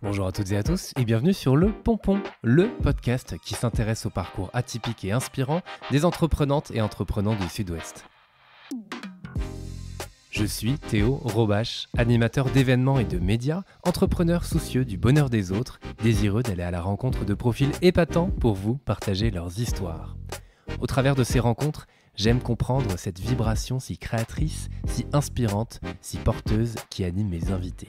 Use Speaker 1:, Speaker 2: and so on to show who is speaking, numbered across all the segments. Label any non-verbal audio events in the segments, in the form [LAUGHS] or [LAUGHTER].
Speaker 1: Bonjour à toutes et à tous et bienvenue sur Le Pompon, le podcast qui s'intéresse au parcours atypique et inspirant des entreprenantes et entreprenants du Sud-Ouest. Je suis Théo Robache, animateur d'événements et de médias, entrepreneur soucieux du bonheur des autres, désireux d'aller à la rencontre de profils épatants pour vous partager leurs histoires. Au travers de ces rencontres, j'aime comprendre cette vibration si créatrice, si inspirante, si porteuse qui anime mes invités.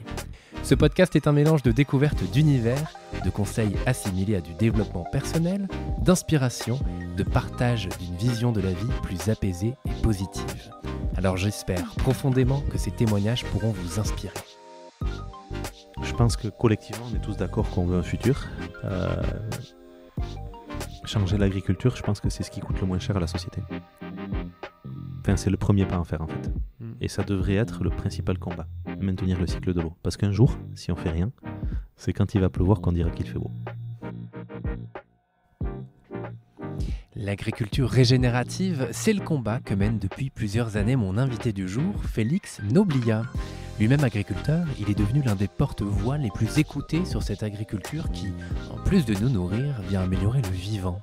Speaker 1: Ce podcast est un mélange de découvertes d'univers, de conseils assimilés à du développement personnel, d'inspiration, de partage d'une vision de la vie plus apaisée et positive. Alors j'espère profondément que ces témoignages pourront vous inspirer.
Speaker 2: Je pense que collectivement, on est tous d'accord qu'on veut un futur. Euh, changer l'agriculture, je pense que c'est ce qui coûte le moins cher à la société. Enfin, c'est le premier pas à faire en fait. Mm. Et ça devrait être le principal combat maintenir le cycle de l'eau. Parce qu'un jour, si on fait rien, c'est quand il va pleuvoir qu'on dira qu'il fait beau.
Speaker 1: L'agriculture
Speaker 2: régénérative, c'est le combat que mène depuis
Speaker 1: plusieurs années mon invité du jour, Félix Noblia. Lui-même agriculteur, il est devenu l'un des porte-voix les plus écoutés sur cette agriculture qui, en plus de nous nourrir, vient améliorer le vivant.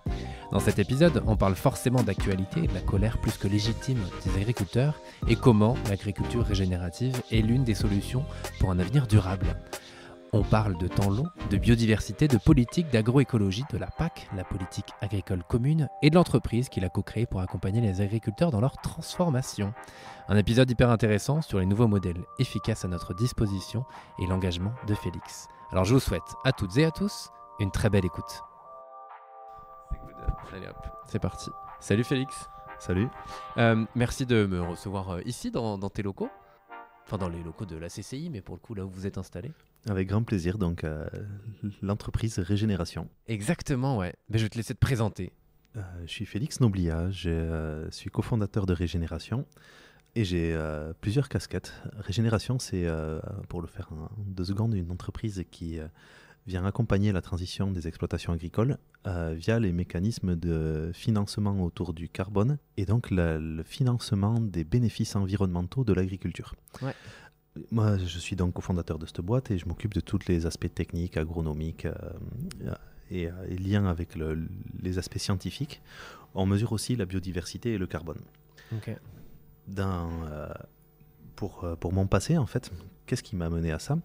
Speaker 1: Dans cet épisode, on parle forcément d'actualité de la colère plus que légitime des agriculteurs et comment l'agriculture régénérative est l'une des solutions pour un avenir durable. On parle de temps long, de biodiversité, de politique, d'agroécologie, de la PAC, la politique agricole commune, et de l'entreprise qu'il a co-créée pour accompagner les agriculteurs dans leur transformation. Un épisode hyper intéressant sur les nouveaux modèles efficaces à notre disposition et l'engagement de Félix. Alors je vous souhaite à toutes et à tous une très belle écoute allez hop, c'est parti. Salut Félix. Salut. Euh, merci de me recevoir euh, ici dans, tes locaux. Enfin, dans les locaux de la CCI, mais pour le coup, là où vous êtes installé.
Speaker 2: Avec grand plaisir, donc euh, l'entreprise Régénération. Exactement, ouais. Mais je vais te laisser te présenter. je suis Félix Noblia, je suis cofondateur de Régénération et j'ai plusieurs casquettes. Régénération, c'est, pour le faire en deux secondes, une entreprise qui vient accompagner la transition des exploitations agricoles euh, via les mécanismes de financement autour du carbone et donc le financement des bénéfices environnementaux de l'agriculture. Moi, je suis donc cofondateur de cette boîte et je m'occupe de tous les aspects techniques, agronomiques euh, et, euh, et, liens avec les aspects scientifiques. On mesure aussi la biodiversité et le carbone. pour, pour mon passé, en fait, qu'est-ce qui m'a mené à ça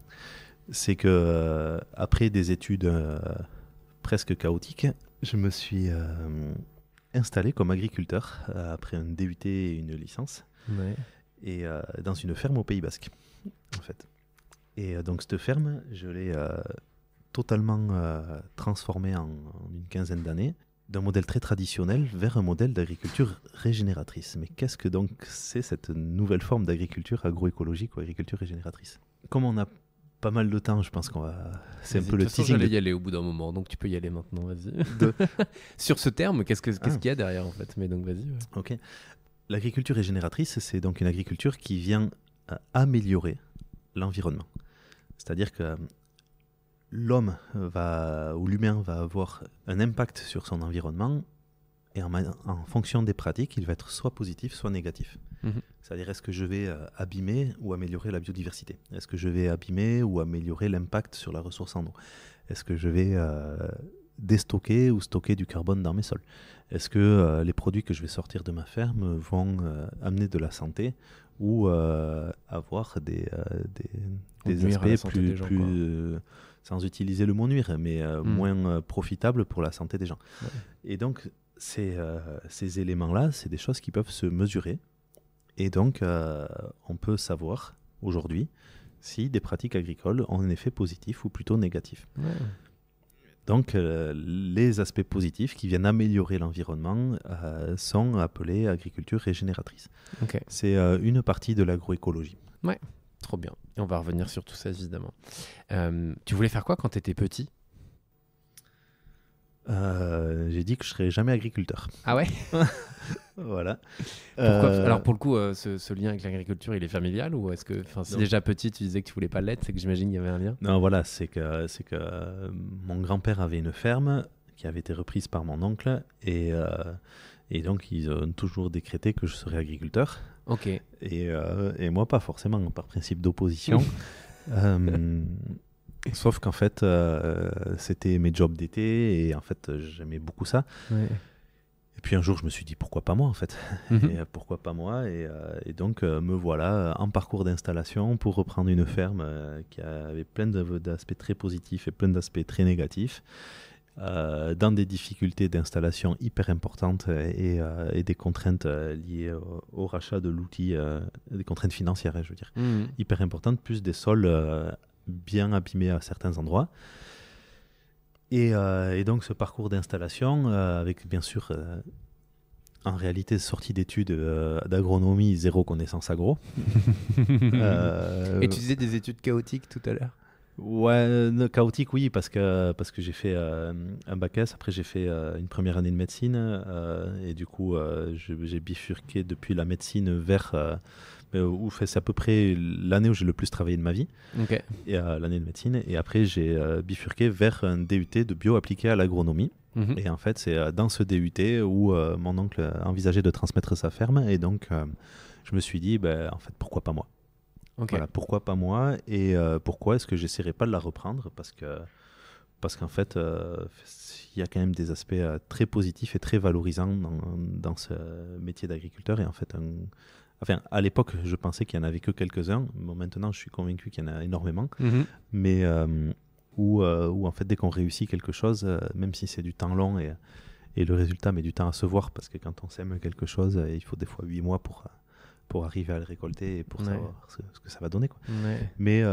Speaker 2: c'est que euh, après des études euh, presque chaotiques, je me suis euh, installé comme agriculteur après un DUT et une licence, et dans une ferme au Pays Basque, en fait. Et donc cette ferme, je l'ai totalement transformée en, une quinzaine d'années d'un modèle très traditionnel vers un modèle d'agriculture régénératrice. Mais qu'est-ce que donc c'est cette nouvelle forme d'agriculture agroécologique ou agriculture régénératrice on a pas mal de temps, je pense qu'on va. C'est un peu le teasing. J'allais y
Speaker 1: aller au bout d'un moment, donc tu peux y aller maintenant, vas-y.
Speaker 2: [LAUGHS] Sur ce terme, qu'est-ce ah. qu'il y a derrière en fait Mais donc vas-y. Ok. L'agriculture régénératrice, c'est donc une agriculture qui vient euh, améliorer l'environnement. C'est-à-dire que euh, l'homme va ou l'humain va avoir un impact sur son environnement et en fonction des pratiques, il va être soit positif, soit négatif. Mhm. C'est-à-dire, est-ce que je vais euh, abîmer ou améliorer la biodiversité Est-ce que je vais abîmer ou améliorer l'impact sur la ressource en eau Est-ce que je vais euh, déstocker ou stocker du carbone dans mes sols Est-ce que euh, les produits que je vais sortir de ma ferme vont amener de la santé ou avoir des, aspects plus, sans utiliser le mot nuire, mais mm. moins profitables pour la santé des gens Et donc, ces éléments-là, c'est des choses qui peuvent se mesurer, et donc, euh, on peut savoir aujourd'hui si des pratiques agricoles ont un effet positif ou plutôt négatif. Donc, euh, les aspects positifs qui viennent améliorer l'environnement euh, sont appelés agriculture régénératrice. C'est une partie de l'agroécologie. Ouais, trop bien. Et on va revenir sur tout ça, évidemment.
Speaker 1: tu voulais faire quoi quand tu étais petit euh,
Speaker 2: j'ai dit que je serais jamais agriculteur.
Speaker 1: Ah ouais [LAUGHS] Voilà. Euh, Alors pour le coup, euh, ce, lien avec l'agriculture, il est familial ou est-ce que, si déjà
Speaker 2: petit, tu disais que tu voulais pas l'être, c'est que j'imagine qu'il y avait un lien. Non, voilà, c'est que c'est que mon grand-père avait une ferme qui avait été reprise par mon oncle et et donc ils ont toujours décrété que je serais agriculteur. Ok. Et, et moi pas forcément par principe d'opposition. [LAUGHS] Sauf qu'en fait, euh, c'était mes jobs d'été et en fait, euh, j'aimais beaucoup ça. Et puis un jour, je me suis dit pourquoi pas moi en fait [LAUGHS] mhm. et euh, Pourquoi pas moi et, donc, me voilà en parcours d'installation pour reprendre une ferme qui avait plein d'aspects très positifs et plein d'aspects très négatifs. dans des difficultés d'installation hyper importantes et, des contraintes liées au, rachat de l'outil, des contraintes financières, hein, je veux dire, mhm. hyper importantes, plus des sols bien abîmé à certains endroits. Et, euh, donc ce parcours d'installation, euh, avec bien sûr euh, en réalité sortie d'études d'agronomie, zéro connaissance agro. [LAUGHS] et tu disais
Speaker 1: des études chaotiques tout à l'heure
Speaker 2: Ouais, chaotique, oui, parce que, parce que j'ai fait un bac S, après j'ai fait une première année de médecine, et du coup, j'ai bifurqué depuis la médecine vers euh, c'est à peu près l'année où j'ai le plus travaillé de ma vie, et euh, l'année de médecine. Et après, j'ai euh, bifurqué vers un DUT de bio appliqué à l'agronomie. Mhm. Et en fait, c'est euh, dans ce DUT où mon oncle envisageait de transmettre sa ferme. Et donc, je me suis dit, ben en fait, pourquoi pas moi pourquoi pas moi Et pourquoi est-ce que j'essaierai pas de la reprendre Parce que parce qu'en fait, il y a quand même des aspects très positifs et très valorisants dans, dans ce métier d'agriculteur et en fait un, Enfin, à l'époque, je pensais qu'il y en avait que quelques-uns. Bon, maintenant, je suis convaincu qu'il y en a énormément. Mhm. Mais euh, euh, où, en fait, dès qu'on réussit quelque chose, euh, même si c'est du temps long et, le résultat met du temps à se voir, parce que quand on sème quelque chose, il faut des fois huit mois pour, pour arriver à le récolter et pour savoir ce, que ça va donner. Quoi. Mais,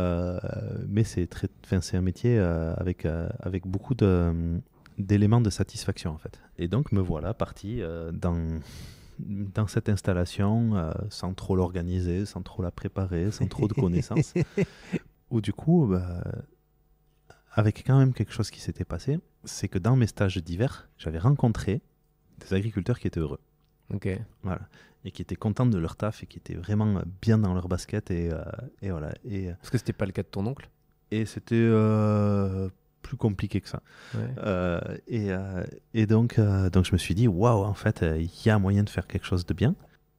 Speaker 2: mais c'est, très, c'est un métier avec, avec beaucoup de d'éléments de satisfaction en fait. Et donc me voilà parti dans, dans cette installation euh, sans trop l'organiser, sans trop la préparer, sans trop de [LAUGHS] connaissances. Ou du coup, euh, bah, avec quand même quelque chose qui s'était passé, c'est que dans mes stages d'hiver, j'avais rencontré des agriculteurs qui étaient heureux. Ok. Voilà. Et qui étaient contents de leur taf et qui étaient vraiment bien dans leur basket. Et, euh, et voilà. Et, Parce que c'était pas le cas de ton oncle Et c'était plus compliqué que ça. Euh, euh, et, donc, euh, donc, je me suis dit, waouh, en fait, il y a moyen de faire quelque chose de bien.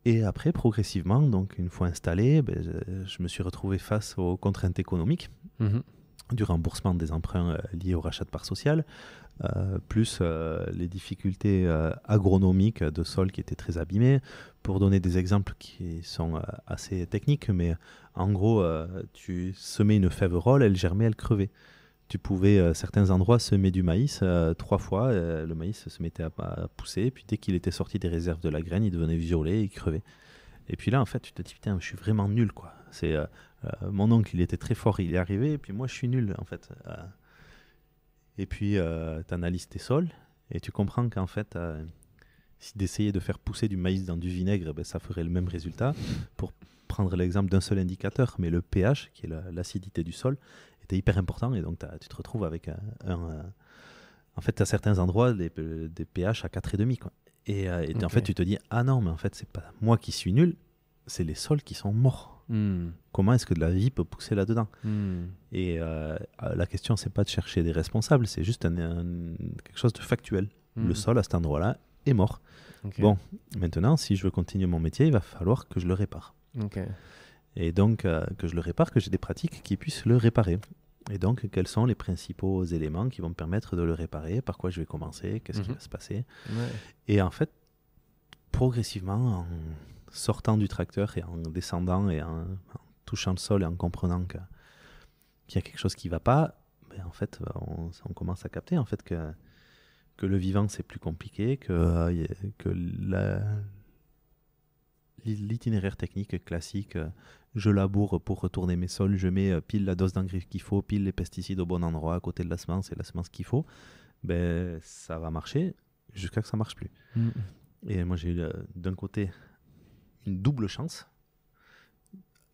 Speaker 2: Et après, progressivement, donc une fois installé, ben, je, me suis retrouvé face aux contraintes économiques mhm. du remboursement des emprunts liés au rachat de parts sociales, plus les difficultés agronomiques de sol qui étaient très abîmés. Pour donner des exemples qui sont assez techniques, mais en gros, tu semais une fève rolle, elle germait, elle crevait tu pouvais, à euh, certains endroits, semer du maïs euh, trois fois. Euh, le maïs se mettait à, pousser, puis dès qu'il était sorti des réserves de la graine, il devenait violet, il crevait. Et puis là, en fait, tu te dis, putain, je suis vraiment nul, quoi. C'est mon oncle, il était très fort, il est arrivé, et puis moi, je suis nul, en fait. et puis, tu analyses tes sols, et tu comprends qu'en fait, si d'essayer de faire pousser du maïs dans du vinaigre, ben, ça ferait le même résultat. Pour prendre l'exemple d'un seul indicateur, mais le pH, qui est l'acidité du sol, hyper important et donc tu te retrouves avec un. Euh, en fait, à certains endroits, des pH à 4,5. et Et, quoi et euh, en fait, tu te dis Ah non, mais en fait, c'est pas moi qui suis nul, c'est les sols qui sont morts. Hmm. Comment est-ce que de la vie peut pousser là-dedans hmm. Et euh, la question, c'est pas de chercher des responsables, c'est juste un, quelque chose de factuel. Le hmm. sol à cet endroit-là est mort. Bon, maintenant, si je veux continuer mon métier, il va falloir que je le répare. Et donc, que je le répare, que j'ai des pratiques qui puissent le réparer. Et donc, quels sont les principaux éléments qui vont me permettre de le réparer Par quoi je vais commencer Qu'est-ce qui mhm. va se passer Et en fait, progressivement, en sortant du tracteur et en descendant et en, touchant le sol et en comprenant qu'il y a quelque chose qui ne va pas, ben, en fait, ben, on, on, commence à capter en fait que, que le vivant, c'est plus compliqué, que, euh, que la, l'itinéraire technique classique. Euh, je laboure pour retourner mes sols, je mets euh, pile la dose d'engrais qu'il faut, pile les pesticides au bon endroit, à côté de la semence et la semence qu'il faut. Ben, ça va marcher jusqu'à que ça marche plus. Mm. Et moi, j'ai eu euh, d'un côté une double chance,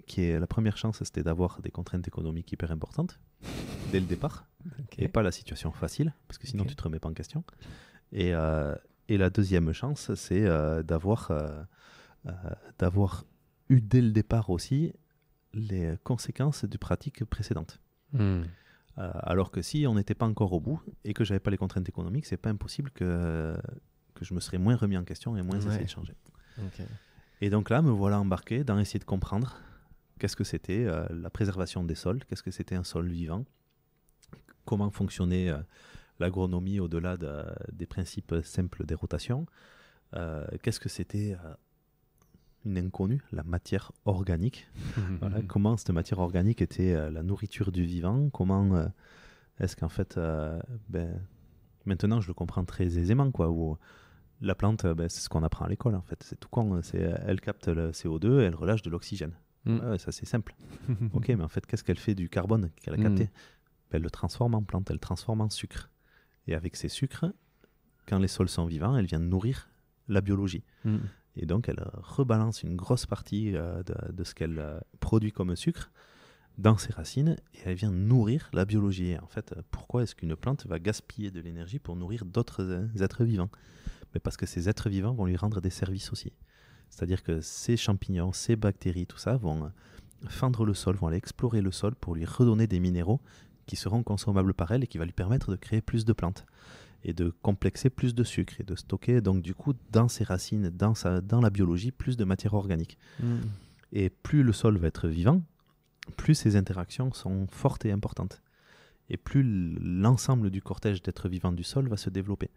Speaker 2: qui est la première chance, c'était d'avoir des contraintes économiques hyper importantes [LAUGHS] dès le départ, et pas la situation facile, parce que sinon tu tu te remets pas en question. Et, et la deuxième chance, c'est d'avoir euh, d'avoir eu dès le départ aussi les conséquences du pratiques précédentes. Hmm. Euh, alors que si on n'était pas encore au bout et que j'avais pas les contraintes économiques, c'est pas impossible que, que je me serais moins remis en question et moins essayé de changer. Et donc là, me voilà embarqué dans essayer de comprendre qu'est-ce que c'était euh, la préservation des sols, qu'est-ce que c'était un sol vivant, comment fonctionnait l'agronomie au-delà des principes simples des rotations, qu'est-ce que c'était une inconnue, la matière organique. [LAUGHS] comment cette matière organique était euh, la nourriture du vivant Comment euh, est-ce qu'en fait, euh, ben, maintenant je le comprends très aisément, quoi. Où la plante, ben, c'est ce qu'on apprend à l'école, en fait. C'est tout con. C'est, elle capte le CO2 elle relâche de l'oxygène. Mm. ça, c'est simple. [LAUGHS] ok, mais en fait, qu'est-ce qu'elle fait du carbone qu'elle a mm. capté ben, Elle le transforme en plante, elle le transforme en sucre. Et avec ces sucres, quand les sols sont vivants, elle vient nourrir la biologie. Mm. Et donc, elle euh, rebalance une grosse partie euh, de, ce qu'elle euh, produit comme sucre dans ses racines et elle vient nourrir la biologie. en fait, pourquoi est-ce qu'une plante va gaspiller de l'énergie pour nourrir d'autres êtres vivants Mais parce que ces êtres vivants vont lui rendre des services aussi. C'est-à-dire que ces champignons, ces bactéries, tout ça vont fendre le sol, vont aller explorer le sol pour lui redonner des minéraux qui seront consommables par elle et qui va lui permettre de créer plus de plantes et de complexer plus de sucre et de stocker donc du coup dans ses racines, dans, sa, dans la biologie, plus de matière organique. Hmm. Et plus le sol va être vivant, plus ces interactions sont fortes et importantes. Et plus l'ensemble du cortège d'êtres vivants du sol va se développer.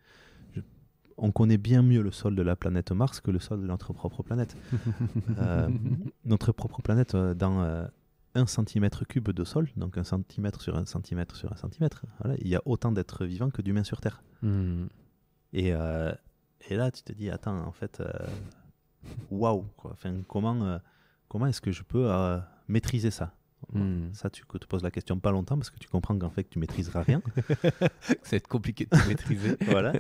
Speaker 2: on connaît bien mieux le sol de la planète Mars que le sol de notre propre planète. [LAUGHS] Euh, notre propre planète, euh, dans euh, un centimètre cube de sol, donc un centimètre sur un centimètre sur un centimètre il y a autant d'êtres vivants que d'humains sur Terre. Hmm. Euh, et, là, tu te dis, attends, en fait, euh, waouh, comment, euh, comment est-ce que je peux maîtriser ça Hmm. Ça, tu te poses la question pas longtemps parce que tu comprends qu'en fait, tu maîtriseras rien. [LAUGHS] ça
Speaker 1: va être compliqué de maîtriser. [LAUGHS] voilà.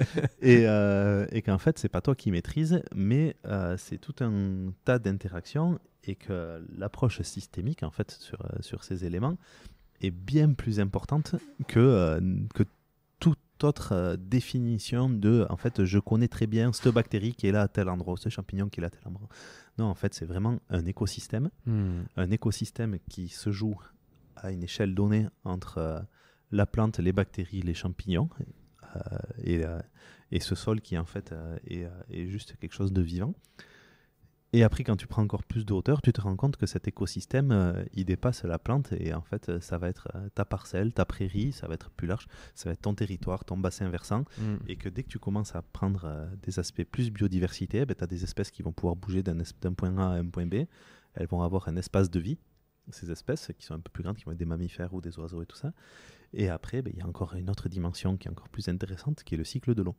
Speaker 2: Euh, et, qu'en fait, c'est pas toi qui maîtrises, mais euh, c'est tout un tas d'interactions et que l'approche systémique, en fait, sur, euh, sur ces éléments est bien plus importante que, que autre euh, définition de, en fait, je connais très bien cette bactérie qui est là à tel endroit, ce champignon qui est là à tel endroit. Non, en fait, c'est vraiment un écosystème, hmm. un écosystème qui se joue à une échelle donnée entre euh, la plante, les bactéries, les champignons, euh, et, ce sol qui en fait est, juste quelque chose de vivant. Et après, quand tu prends encore plus de hauteur, tu te rends compte que cet écosystème, euh, il dépasse la plante et en fait, euh, ça va être euh, ta parcelle, ta prairie, ça va être plus large, ça va être ton territoire, ton bassin versant. Mm. Et que dès que tu commences à prendre des aspects plus biodiversité, eh ben, tu as des espèces qui vont pouvoir bouger d'un point A à un point B. Elles vont avoir un espace de vie, ces espèces qui sont un peu plus grandes, qui vont être des mammifères ou des oiseaux et tout ça. Et après, ben, il y a encore une autre dimension qui est encore plus intéressante, qui est le cycle de l'eau.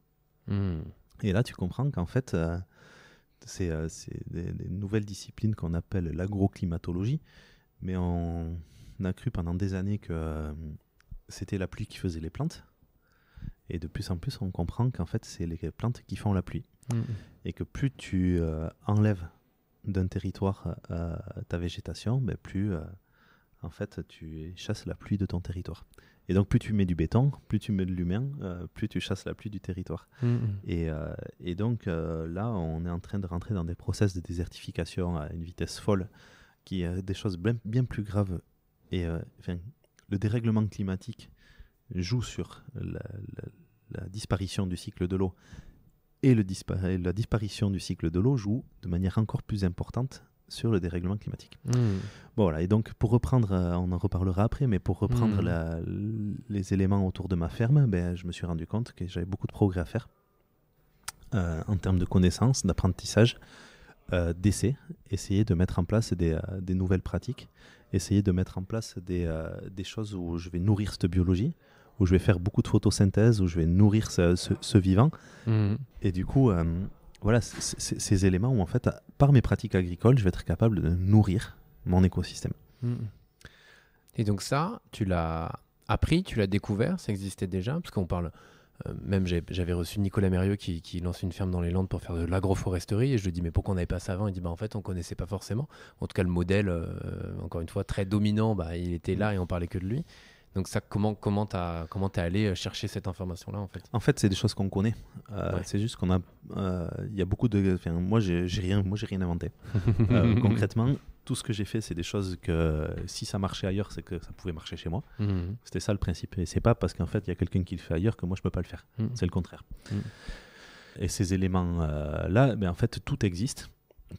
Speaker 2: Mm. Et là, tu comprends qu'en fait... C'est une euh, des, des, nouvelles disciplines qu'on appelle l'agroclimatologie, mais on a cru pendant des années que euh, c'était la pluie qui faisait les plantes. Et de plus en plus, on comprend qu'en fait, c'est les plantes qui font la pluie. Mm. Et que plus tu euh, enlèves d'un territoire ta végétation, ben plus en fait, tu chasses la pluie de ton territoire. Et donc, plus tu mets du béton, plus tu mets de l'humain, euh, plus tu chasses la pluie du territoire. Mm, mm. Euh, et, donc, euh, là, on est en train de rentrer dans des process de désertification à une vitesse folle, qui est des choses bien, plus graves. Et le dérèglement climatique joue sur la, disparition du cycle de l'eau. et la disparition du cycle de l'eau joue de manière encore plus importante sur le dérèglement climatique. Hmm. Bon, voilà, et donc pour reprendre, euh, on en reparlera après, mais pour reprendre hmm. les éléments autour de ma ferme, ben, je me suis rendu compte que j'avais beaucoup de progrès à faire euh, en termes de connaissances, d'apprentissage, euh, d'essais, essayer de mettre en place des, euh, nouvelles pratiques, essayer de mettre en place des, choses où je vais nourrir cette biologie, où je vais faire beaucoup de photosynthèse, où je vais nourrir ce, vivant. Hmm. Et du coup, voilà, ces éléments où en fait, par mes pratiques agricoles, je vais être capable de nourrir mon écosystème. Mm. Et donc ça, tu l'as
Speaker 1: appris, tu l'as découvert, ça existait déjà, parce qu'on parle euh, même j'avais reçu Nicolas Mérieux qui, lance une ferme dans les Landes pour faire de l'agroforesterie et je lui dis mais pourquoi on n'avait pas ça avant Il dit bah en fait on connaissait pas forcément. En tout cas le modèle, euh, encore une fois très dominant, bah, il était là et on parlait que de lui. Donc ça, comment
Speaker 2: comment t'as comment t'es allé euh,
Speaker 1: chercher cette information là en fait
Speaker 2: En fait, c'est des choses qu'on connaît. Euh, c'est juste qu'on a, euh, il y a beaucoup de. moi, j'ai rien, moi j'ai rien inventé. [LAUGHS] concrètement, tout ce que j'ai fait, c'est des choses que si ça marchait ailleurs, c'est que ça pouvait marcher chez moi. Mmh. C'était ça le principe. Et c'est pas parce qu'en fait il y a quelqu'un qui le fait ailleurs que moi je peux pas le faire. Mmh. C'est le contraire. Mmh. Et ces éléments là, mais ben, en fait tout existe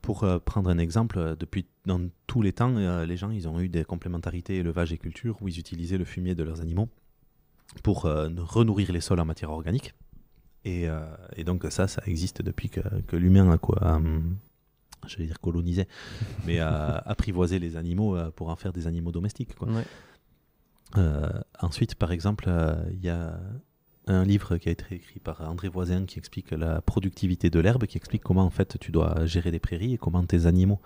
Speaker 2: pour euh, prendre un exemple, euh, depuis dans tous les temps, euh, les gens ils ont eu des complémentarités élevage et culture où ils utilisaient le fumier de leurs animaux pour renourrir les sols en matière organique. Et, donc ça, ça existe depuis que, que l'humain a quoi, hum, je dire colonisé, [LAUGHS] mais apprivoisé les animaux pour en faire des animaux domestiques. ensuite, par exemple, il y a un livre qui a été écrit par André Voisin qui explique la productivité de l'herbe, qui explique comment en fait tu dois gérer les prairies et comment tes animaux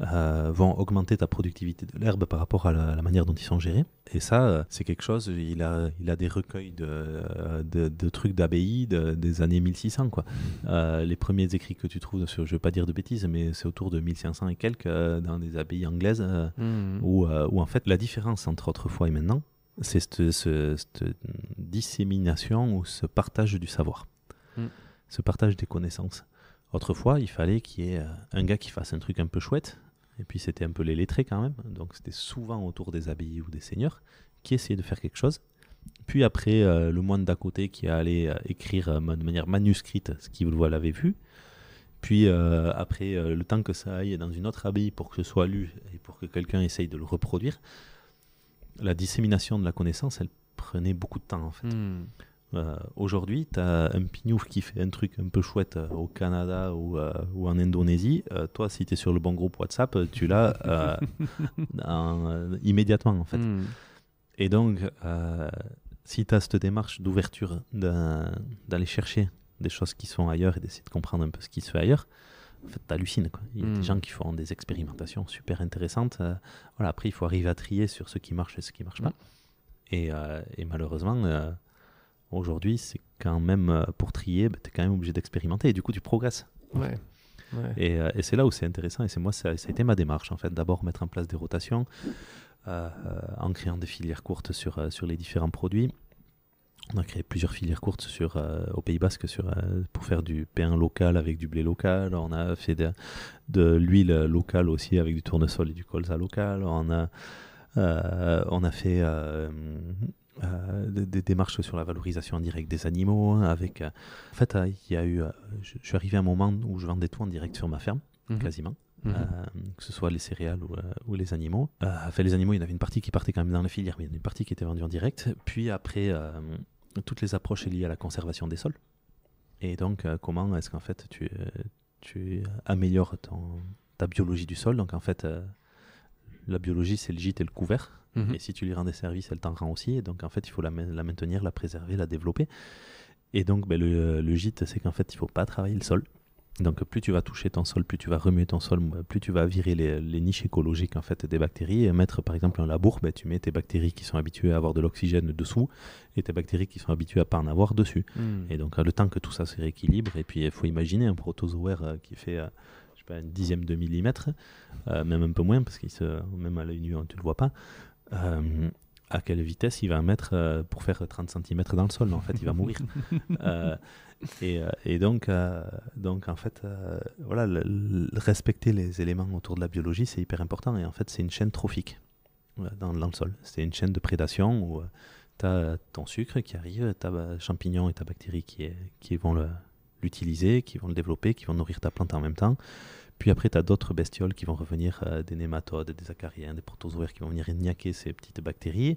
Speaker 2: euh, vont augmenter ta productivité de l'herbe par rapport à la, manière dont ils sont gérés. Et ça, euh, c'est quelque chose, il a, il a des recueils de, euh, trucs d'abbaye des années 1600. Quoi. les premiers écrits que tu trouves, sur, je ne veux pas dire de bêtises, mais c'est autour de 1500 et quelques dans des abbayes anglaises, mmh. où, où en fait la différence entre autrefois et maintenant, c'est cette, dissémination ou ce partage du savoir, mm. ce partage des connaissances. Autrefois, il fallait qu'il y ait euh, un gars qui fasse un truc un peu chouette, et puis c'était un peu les lettrés quand même, donc c'était souvent autour des abbayes ou des seigneurs qui essayaient de faire quelque chose. Puis après, euh, le moine d'à côté qui allait euh, écrire de manière manuscrite ce qu'il l'avait vu. Puis après, le temps que ça aille dans une autre abbaye pour que ce soit lu et pour que quelqu'un essaye de le reproduire, la dissémination de la connaissance, elle prenait beaucoup de temps en fait. Hmm. Euh, aujourd'hui, tu as un pignouf qui fait un truc un peu chouette euh, au Canada ou, euh, en Indonésie. toi, si tu es sur le bon groupe WhatsApp, tu l'as [LAUGHS] immédiatement en fait. Hmm. Et donc, si tu as cette démarche d'ouverture d'aller chercher des choses qui sont ailleurs et d'essayer de comprendre un peu ce qui se fait ailleurs, en fait, hallucines. Quoi. Il y a des hmm. gens qui font des expérimentations super intéressantes. Euh, voilà, après, il faut arriver à trier sur ce qui marche et ce qui marche pas. Hmm. Euh, et, malheureusement, euh, aujourd'hui, c'est quand même pour trier, bah, tu es quand même obligé d'expérimenter et du coup, tu progresses. Et, c'est là où c'est intéressant. Et c'est moi, ça, a été ma démarche en fait. D'abord, mettre en place des rotations en créant des filières courtes sur, sur les différents produits on a créé plusieurs filières courtes sur, euh, au Pays Basque sur, euh, pour faire du pain local avec du blé local. On a fait de, l'huile locale aussi avec du tournesol et du colza local. On a, euh, on a fait des, démarches sur la valorisation en direct des animaux. Hein, avec, en fait, il y a eu, je, suis arrivé à un moment où je vendais tout en direct sur ma ferme, mhm. quasiment. Mhm. que ce soit les céréales ou, les animaux. enfin, les animaux, il y en avait une partie qui partait quand même dans la filière, mais il y en avait une partie qui était vendue en direct. Puis après, toutes les approches liées à la conservation des sols. Et donc, euh, comment est-ce qu'en fait tu, euh, tu améliores ta biologie du sol Donc, en fait, euh, la biologie, c'est le gîte et le couvert. Mhm. Et si tu lui rends des services, elle t'en rend aussi. Et donc, en fait, il faut la, maintenir, la préserver, la développer. Et donc, ben, le, le, gîte, c'est qu'en fait, il ne faut pas travailler le sol. Donc plus tu vas toucher ton sol, plus tu vas remuer ton sol, plus tu vas virer les, niches écologiques en fait des bactéries. mettre par exemple un labour, ben, tu mets tes bactéries qui sont habituées à avoir de l'oxygène dessous et tes bactéries qui sont habituées à pas en avoir dessus. Hmm. Et donc euh, le temps que tout ça se rééquilibre, et puis il faut imaginer un protozoaire euh, qui fait euh, pas, une dixième de millimètre, même un peu moins parce qu'il se, même à l'œil nu hein, tu le vois pas. à quelle vitesse il va mettre pour faire 30 cm dans le sol. en fait, il va mourir. [LAUGHS] Et, euh, euh, donc, en fait, euh, voilà, respecter les éléments autour de la biologie, c'est hyper important. Et en fait, c'est une chaîne trophique dans, le sol. C'est une chaîne de prédation où tu as ton sucre qui arrive, ta bah, champignon et ta bactérie qui, qui vont l'utiliser, qui vont le développer, qui vont nourrir ta plante en même temps. Puis après, tu as d'autres bestioles qui vont revenir, euh, des nématodes, des acariens, des protozoaires qui vont venir niaquer ces petites bactéries,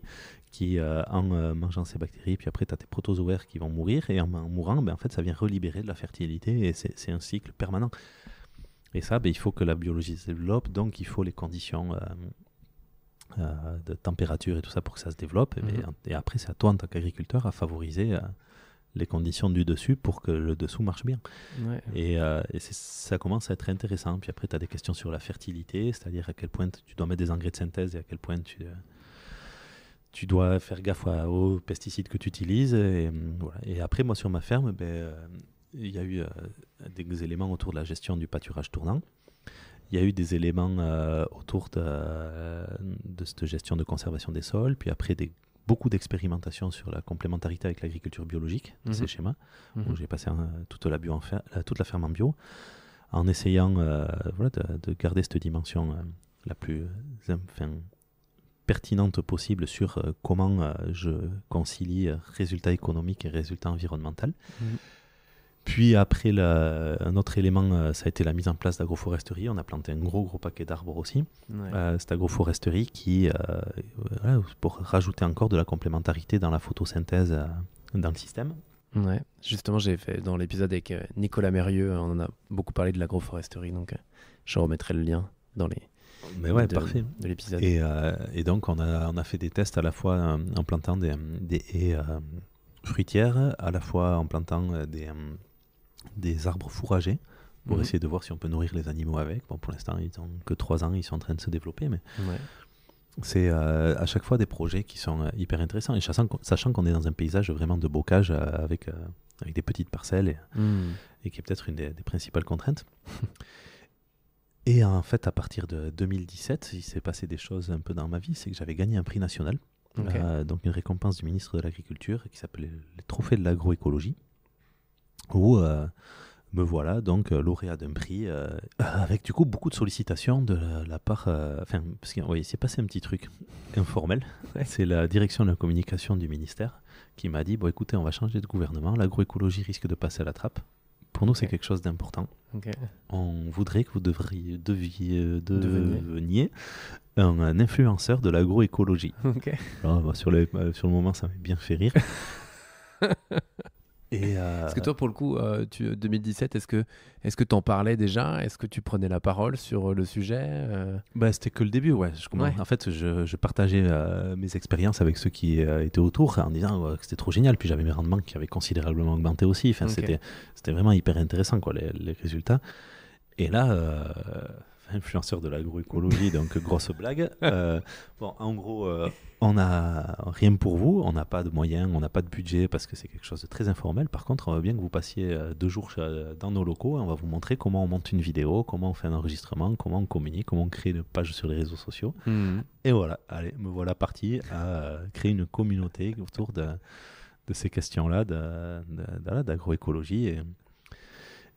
Speaker 2: qui euh, en euh, mangeant ces bactéries, puis après, tu as tes protozoaires qui vont mourir, et en, mourant, ben, en fait, ça vient relibérer de la fertilité, et c'est un cycle permanent. Et ça, ben, il faut que la biologie se développe, donc il faut les conditions de température et tout ça pour que ça se développe. et mm-hmm. ben, après, c'est à toi, en tant qu'agriculteur, à favoriser les conditions du dessus pour que le dessous marche bien. Et, euh, ça commence à être intéressant. Puis après, tu as des questions sur la fertilité, c'est-à-dire à quel point tu dois mettre des engrais de synthèse et à quel point tu, euh, tu dois faire gaffe aux pesticides que tu utilises. Et, euh, après, moi, sur ma ferme, ben, il ben, y a eu des éléments autour de la gestion du pâturage tournant. Il y a eu des éléments autour de, de cette gestion de conservation des sols, puis après des beaucoup d'expérimentation sur la complémentarité avec l'agriculture biologique, dans mhm. ces schémas, mhm. où j'ai passé un, hein, toute, la bio en toute la ferme en bio, en essayant euh, voilà, de, garder cette dimension euh, la plus euh, pertinente possible sur comment je concilie résultats économiques et résultats environnementaux. Mhm. Puis après, un autre élément, euh, ça a été la mise en place d'agroforesterie. On a planté un gros, gros paquet d'arbres aussi. C'est euh, cette agroforesterie qui, euh, pour rajouter encore de la complémentarité dans la photosynthèse dans le système. Ouais. Justement, j'ai fait dans l'épisode avec Nicolas Mérieux, on en a beaucoup parlé de l'agroforesterie, donc je remettrai le lien dans les, mais ouais, parfait. l'épisode. Et, donc, on a, on a fait des tests à la fois en plantant des, fruitières, à la fois en plantant des, des arbres fourragés pour mhm. essayer de voir si on peut nourrir les animaux avec. Bon, pour l'instant, ils n'ont que 3 ans, ils sont en train de se développer, mais c'est euh, à chaque fois des projets qui sont euh, hyper intéressants, et sachant, qu'on est dans un paysage vraiment de bocage euh, avec, avec des petites parcelles, hmm. et, qui est peut-être une des, principales contraintes. [LAUGHS] et en fait, à partir de 2017, il s'est passé des choses un peu dans ma vie, c'est que j'avais gagné un prix national, donc une récompense du ministre de l'Agriculture qui s'appelait le Trophée de l'agroécologie où euh, me voilà donc euh, lauréat d'un prix euh, avec du coup beaucoup de sollicitations de la part. Enfin, parce que c'est passé un petit truc informel. C'est la direction de la communication du ministère qui m'a dit bon, écoutez, on va changer de gouvernement. L'agroécologie risque de passer à la trappe. Pour nous, c'est quelque chose d'important. On voudrait que vous devriez, deviez, devenir un, influenceur de l'agroécologie. [LAUGHS] Ah, bah, sur, sur, le moment, ça m'a bien fait rire. [LAUGHS]
Speaker 1: Et est que euh, toi, pour le coup, 2017, euh, euh, est-ce que est-ce que t'en parlais déjà Est-ce que tu prenais la parole sur le sujet
Speaker 2: bah, c'était que le début, ouais. Je En fait, je, partageais mes expériences avec ceux qui étaient autour en disant que c'était trop génial. Puis j'avais mes rendements qui avaient considérablement augmenté aussi. Enfin, c'était c'était vraiment hyper intéressant, quoi, les, résultats. Et là influenceur de l'agroécologie, donc grosse blague. bon, en gros, on n'a rien pour vous, on n'a pas de moyens, on n'a pas de budget parce que c'est quelque chose de très informel. Par contre, on veut bien que vous passiez euh, deux jours euh, dans nos locaux et on va vous montrer comment on monte une vidéo, comment on fait un enregistrement, comment on communique, comment on crée une page sur les réseaux sociaux. Hmm. Et voilà, allez, me voilà parti à euh, créer une communauté autour de, ces questions-là d'agroécologie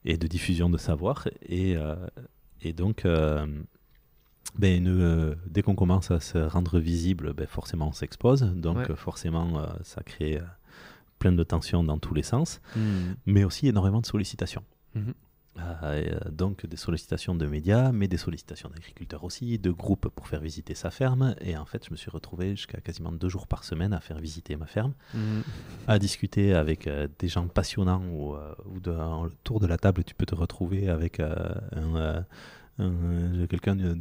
Speaker 2: et, de diffusion de savoir. Et, donc. Ben, euh, dès qu'on commence à se rendre visible, ben, forcément on s'expose. Donc forcément, euh, ça crée euh, plein de tensions dans tous les sens, hmm. mais aussi énormément de sollicitations. Mhm. donc des sollicitations de médias, mais des sollicitations d'agriculteurs aussi, de groupes pour faire visiter sa ferme. Et en fait, je me suis retrouvé jusqu'à quasiment deux jours par semaine à faire visiter ma ferme, hmm. à discuter avec des gens passionnants ou autour de la table, tu peux te retrouver avec un euh, quelqu'un de,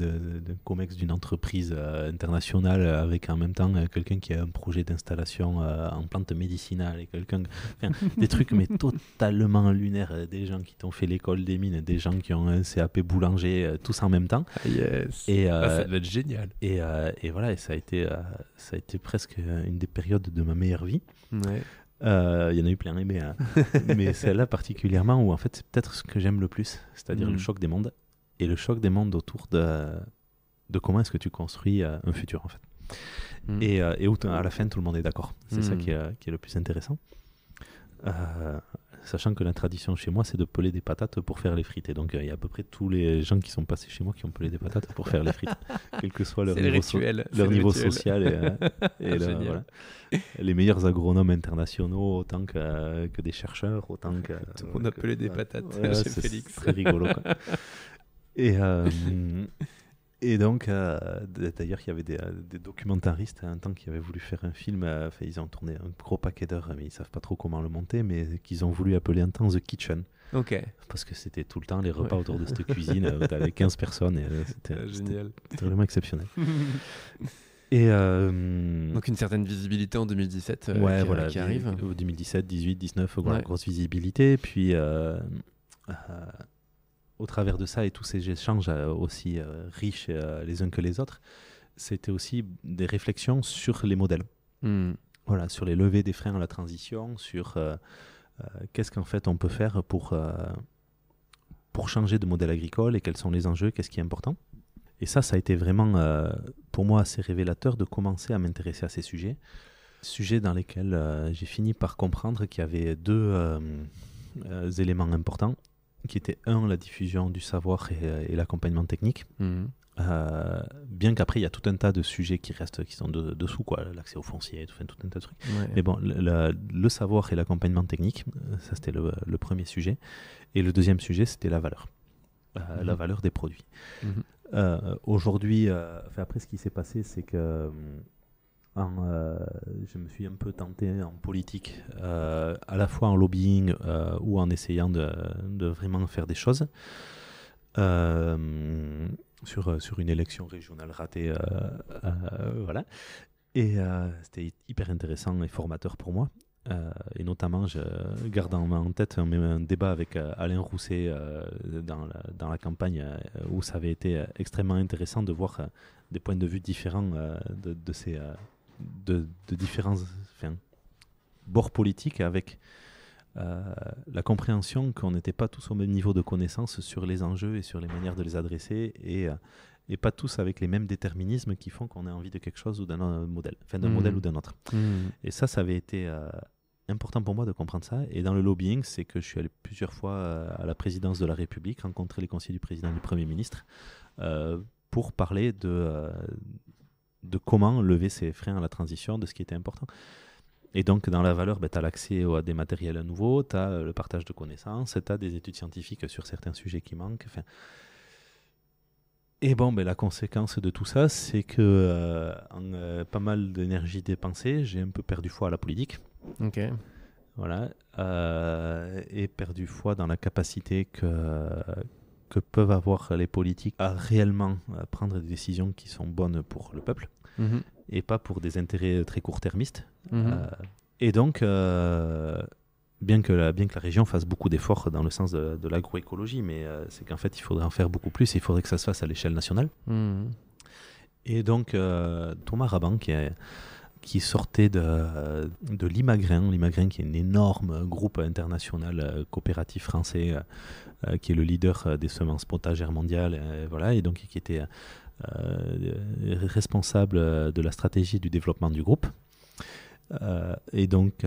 Speaker 2: comex d'une entreprise euh, internationale avec en même temps euh, quelqu'un qui a un projet d'installation euh, en plante médicinales et quelqu'un [LAUGHS] des trucs mais totalement lunaires des gens qui t'ont fait l'école des mines des gens qui ont un CAP boulanger tous en même temps ah, yes. et ah, ça va être génial et, et voilà ça a été ça a été presque une des périodes de ma meilleure vie Il y en a eu plein, mais, [LAUGHS] mais celle-là particulièrement, où en fait c'est peut-être ce que j'aime le plus, c'est-à-dire le mm. choc des mondes et le choc des mondes autour de, de comment est-ce que tu construis euh, un futur en fait. Hmm. Et, euh, à la fin tout le monde est d'accord. C'est ça hmm. qui est, le plus intéressant. Euh, sachant que la tradition chez moi c'est de peler des patates pour faire les frites. Et donc il y a à peu près tous les gens qui sont passés chez moi qui ont pelé des patates pour faire les frites, [LAUGHS] quel que soit leur niveau, leur niveau social. Et, [LAUGHS] Les meilleurs agronomes internationaux, autant que, que des chercheurs, autant que. Tout a pelé des patates [LAUGHS] c'est chez Félix. rigolo. Et, euh, et donc, euh, d'ailleurs, il y avait des, euh, documentaristes hein, un temps qui avaient voulu faire un film. ils ont tourné un gros paquet d'heures, mais ils savent pas trop comment le monter, mais qu'ils ont voulu appeler un temps The Kitchen. Parce que c'était tout le temps les repas autour de cette cuisine. avec [LAUGHS] 15 personnes. Et, ah, c'était génial. C'était vraiment exceptionnel. [LAUGHS] Et Donc une certaine visibilité en 2017 qui, voilà, qui arrive. 2017, 18, 19, grosse visibilité. Puis au travers de ça et tous ces échanges euh, aussi euh, riches euh, les uns que les autres, c'était aussi des réflexions sur les modèles. Hmm. Voilà, sur les levées des freins à la transition, sur qu'est-ce qu'en fait on peut faire pour, pour changer de modèle agricole et quels sont les enjeux, qu'est-ce qui est important. Et ça, ça a été vraiment pour moi assez révélateur de commencer à m'intéresser à ces sujets. Sujets dans lesquels j'ai fini par comprendre qu'il y avait deux éléments importants qui était un, la diffusion du savoir et, euh, l'accompagnement technique. Mhm. Euh, bien qu'après, il y a tout un tas de sujets qui restent, qui sont dessous, quoi, l'accès au foncier, tout, tout, un tas de trucs. Mais bon, le, savoir et l'accompagnement technique, euh, ça c'était le, premier sujet. Et le deuxième sujet, c'était la valeur, mhm. la valeur des produits. Mhm. Aujourd'hui, après ce qui s'est passé, c'est que hum, euh, je me suis un peu tenté en politique, euh, à la fois en lobbying euh, ou en essayant de, vraiment faire des choses. sur, sur une élection régionale ratée, voilà. Et c'était hyper intéressant et formateur pour moi. et notamment, je garde en, tête un, un, débat avec Alain Rousset dans la, campagne où ça avait été extrêmement intéressant de voir des points de vue différents de ces de, différents bords politiques avec euh, la compréhension qu'on n'était pas tous au même niveau de connaissance sur les enjeux et sur les manières de les adresser et, euh, et pas tous avec les mêmes déterminismes qui font qu'on a envie de quelque chose ou d'un modèle, enfin d'un mmh. modèle ou d'un autre. Mmh. Et ça, ça avait été euh, important pour moi de comprendre ça. Et dans le lobbying, c'est que je suis allé plusieurs fois à la présidence de la République rencontrer les conseillers du président et du Premier ministre pour parler de, de comment lever ces freins à la transition, de ce qui était important. Et donc, dans la valeur, ben, tu as l'accès à des matériels à nouveau, tu as euh, le partage de connaissances, tu as des études scientifiques sur certains sujets qui manquent. Et bon, ben, la conséquence de tout ça, c'est que euh, euh, pas mal d'énergie dépensée, j'ai un peu perdu foi à la politique. Ok. Voilà. et perdu foi dans la capacité que, que peuvent avoir les politiques à réellement prendre des décisions qui sont bonnes pour le peuple. Mhm. et pas pour des intérêts euh, très court-termistes. Mhm. Euh, et donc, euh, bien, que la, bien que la région fasse beaucoup d'efforts dans le sens de, l'agroécologie, mais c'est qu'en fait, il faudrait en faire beaucoup plus et il faudrait que ça se fasse à l'échelle nationale. Mhm. Et donc, Thomas Raban, qui est qui sortait de, de l'Imagrin, l'Imagrin qui est un énorme groupe international coopératif français qui est le leader des semences potagères mondiales, voilà, et donc qui était euh, euh, responsable euh, de la stratégie du développement du groupe. et donc,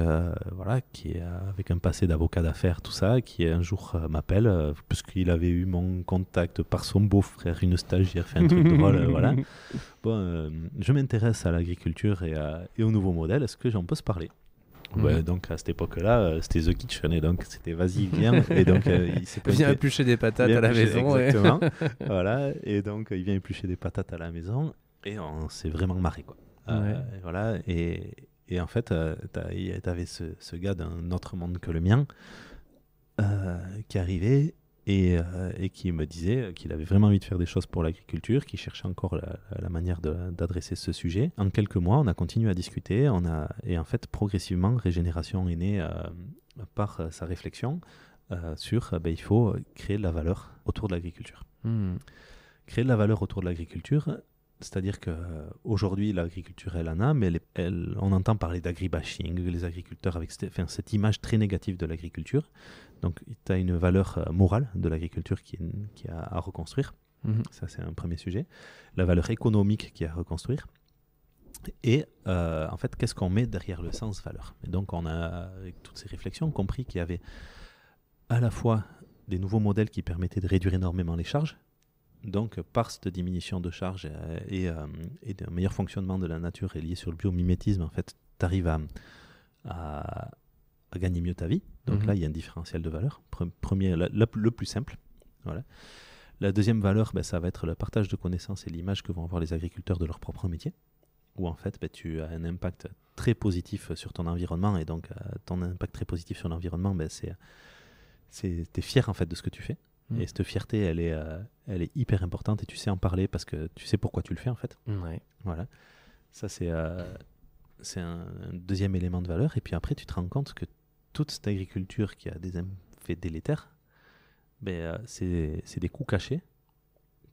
Speaker 2: voilà, qui est avec un passé d'avocat d'affaires, tout ça, qui un jour m'appelle, puisqu'il avait eu mon contact par son beau-frère, une stagiaire, fait un truc [LAUGHS] drôle, voilà. Bon, je m'intéresse à l'agriculture et, et, au nouveau modèle, est-ce que j'en peux se parler Mhm. donc à cette époque-là, euh, c'était The Kitchen et donc c'était vas-y viens et donc euh, il [LAUGHS] vient éplucher des patates à la maison exactement [LAUGHS] voilà et donc il vient éplucher des patates à la maison et on s'est vraiment marré quoi euh, voilà et, et, en fait tu t'avais ce, ce, gars d'un autre monde que le mien qui arrivait euh, et, qui me disait qu'il avait vraiment envie de faire des choses pour l'agriculture, qu'il cherchait encore la, manière d'adresser ce sujet. En quelques mois, on a continué à discuter, on a, et en fait, progressivement, Régénération est née euh, par euh, sa réflexion sur ben, il faut créer de la valeur autour de l'agriculture. Hmm. Créer de la valeur autour de l'agriculture, c'est-à-dire qu'aujourd'hui, euh, l'agriculture, elle en a, mais on entend parler d'agribashing, les agriculteurs avec cette, image très négative de l'agriculture. Donc, tu as une valeur euh, morale de l'agriculture qui, a à reconstruire. Mhm. Ça, c'est un premier sujet. La valeur économique qui a à reconstruire. Et euh, en fait, qu'est-ce qu'on met derrière le sens valeur Et donc, on a, avec toutes ces réflexions, compris qu'il y avait à la fois des nouveaux modèles qui permettaient de réduire énormément les charges, donc, par cette diminution de charge et, euh, euh, et d'un meilleur fonctionnement de la nature et lié sur le biomimétisme, en fait, tu arrives à, gagner mieux ta vie. Donc mhm. là, il y a un différentiel de valeur. Premier, le, plus simple. Voilà. La deuxième valeur, ben, ça va être le partage de connaissances et l'image que vont avoir les agriculteurs de leur propre métier, où en fait ben, tu as un impact très positif sur ton environnement, et donc euh, ton impact très positif sur l'environnement, ben, c'est tu es fier en fait de ce que tu fais. Et mm. cette fierté, elle est, euh, elle est hyper importante et tu sais en parler parce que tu sais pourquoi tu le fais en fait. Ouais. Voilà. Ça, c'est euh, c'est un, deuxième élément de valeur. Et puis après, tu te rends compte que toute cette agriculture qui a des effets délétères, ben, euh, c'est des coûts cachés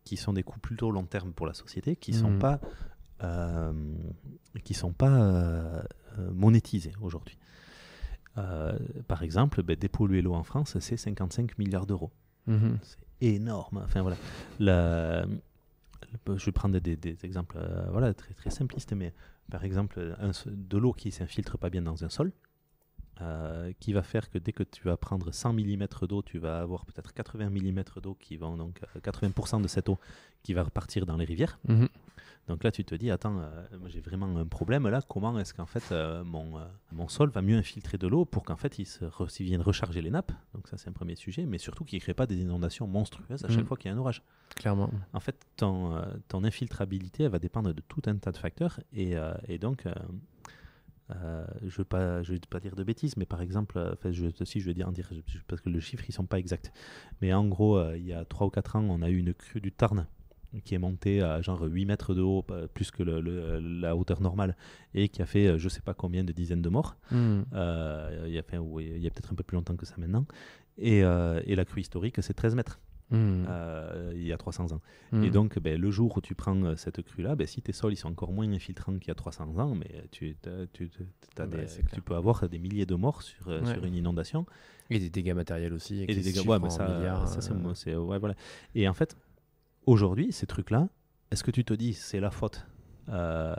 Speaker 2: qui sont des coûts plutôt long terme pour la société, qui ne sont mm. pas, qui sont pas monétisés aujourd'hui. par exemple, ben, dépolluer l'eau en France, c'est 55 milliards d'euros.
Speaker 1: Mhm. C'est énorme.
Speaker 2: Hein. Enfin, voilà. je vais prendre des, exemples euh, voilà, très, très simplistes, mais par exemple, de l'eau qui s'infiltre pas bien dans un sol, euh, qui va faire que dès que tu vas prendre 100 mm d'eau, tu vas avoir peut-être 80 mm d'eau qui vont donc 80% euh, de cette eau qui va repartir dans les rivières. Mhm. Donc là, tu te dis, attends, euh, j'ai vraiment un problème là. Comment est-ce qu'en fait euh, euh, mon, sol va mieux infiltrer de l'eau pour qu'en fait il, se vienne recharger les nappes Donc ça, c'est un premier sujet, mais surtout qu'il ne crée pas des inondations monstrueuses à chaque mm. fois qu'il y a un orage. Clairement. En fait, ton, ton infiltrabilité, elle va dépendre de tout un tas de facteurs et, donc. je ne pas, vais pas dire de bêtises, mais par exemple, je, je veux dire, en dire, parce que les chiffres ils sont pas exacts, mais en gros, il y a 3 ou 4 ans, on a eu une crue du Tarn qui est monté à genre 8 mètres de haut, plus que la hauteur normale, et qui a fait euh, je sais pas combien de dizaines de morts. Hmm. Euh, il y a, il a peut-être un peu plus longtemps que ça maintenant. Et, euh, et la crue historique, c'est 13 mètres. Hmm. il y a 300 ans. Hmm. Et donc, ben, le jour où tu prends cette crue-là, ben, si tes sols ils sont encore moins infiltrants qu'il y a 300 ans, mais tu, tu, tu peux avoir des milliers de morts sur, sur une inondation. Et des dégâts matériels aussi. Et, des dégâts, mais ça, c'est, voilà. Et en fait, Aujourd'hui, ces trucs-là, est-ce que tu te dis c'est la faute euh,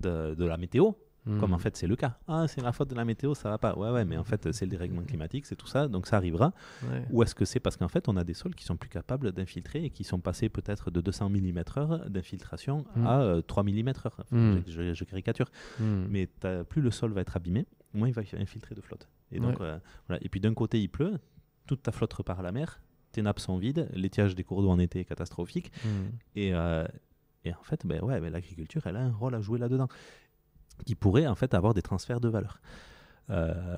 Speaker 2: de, la météo hmm. Comme en fait c'est le cas. Ah, c'est la faute de la météo, ça va pas. Ouais, ouais, mais en fait c'est le dérèglement hmm. climatique, c'est tout ça, donc ça arrivera. Ou est-ce que c'est parce qu'en fait on a des sols qui sont plus capables d'infiltrer et qui sont passés peut-être de 200 mm heure d'infiltration hmm. à 3 euh, mm heure je, caricature. Mais plus le sol va être abîmé, moins il va infiltrer de flotte. Et, donc, euh, voilà. et puis d'un côté il pleut, toute ta flotte repart à la mer, tes nappes sont vides, l'étiage des cours d'eau en été est catastrophique. Hmm. Euh, et, en fait, ben ouais, l'agriculture, elle a un rôle à jouer là-dedans, qui pourrait en fait avoir des transferts de valeur. Euh,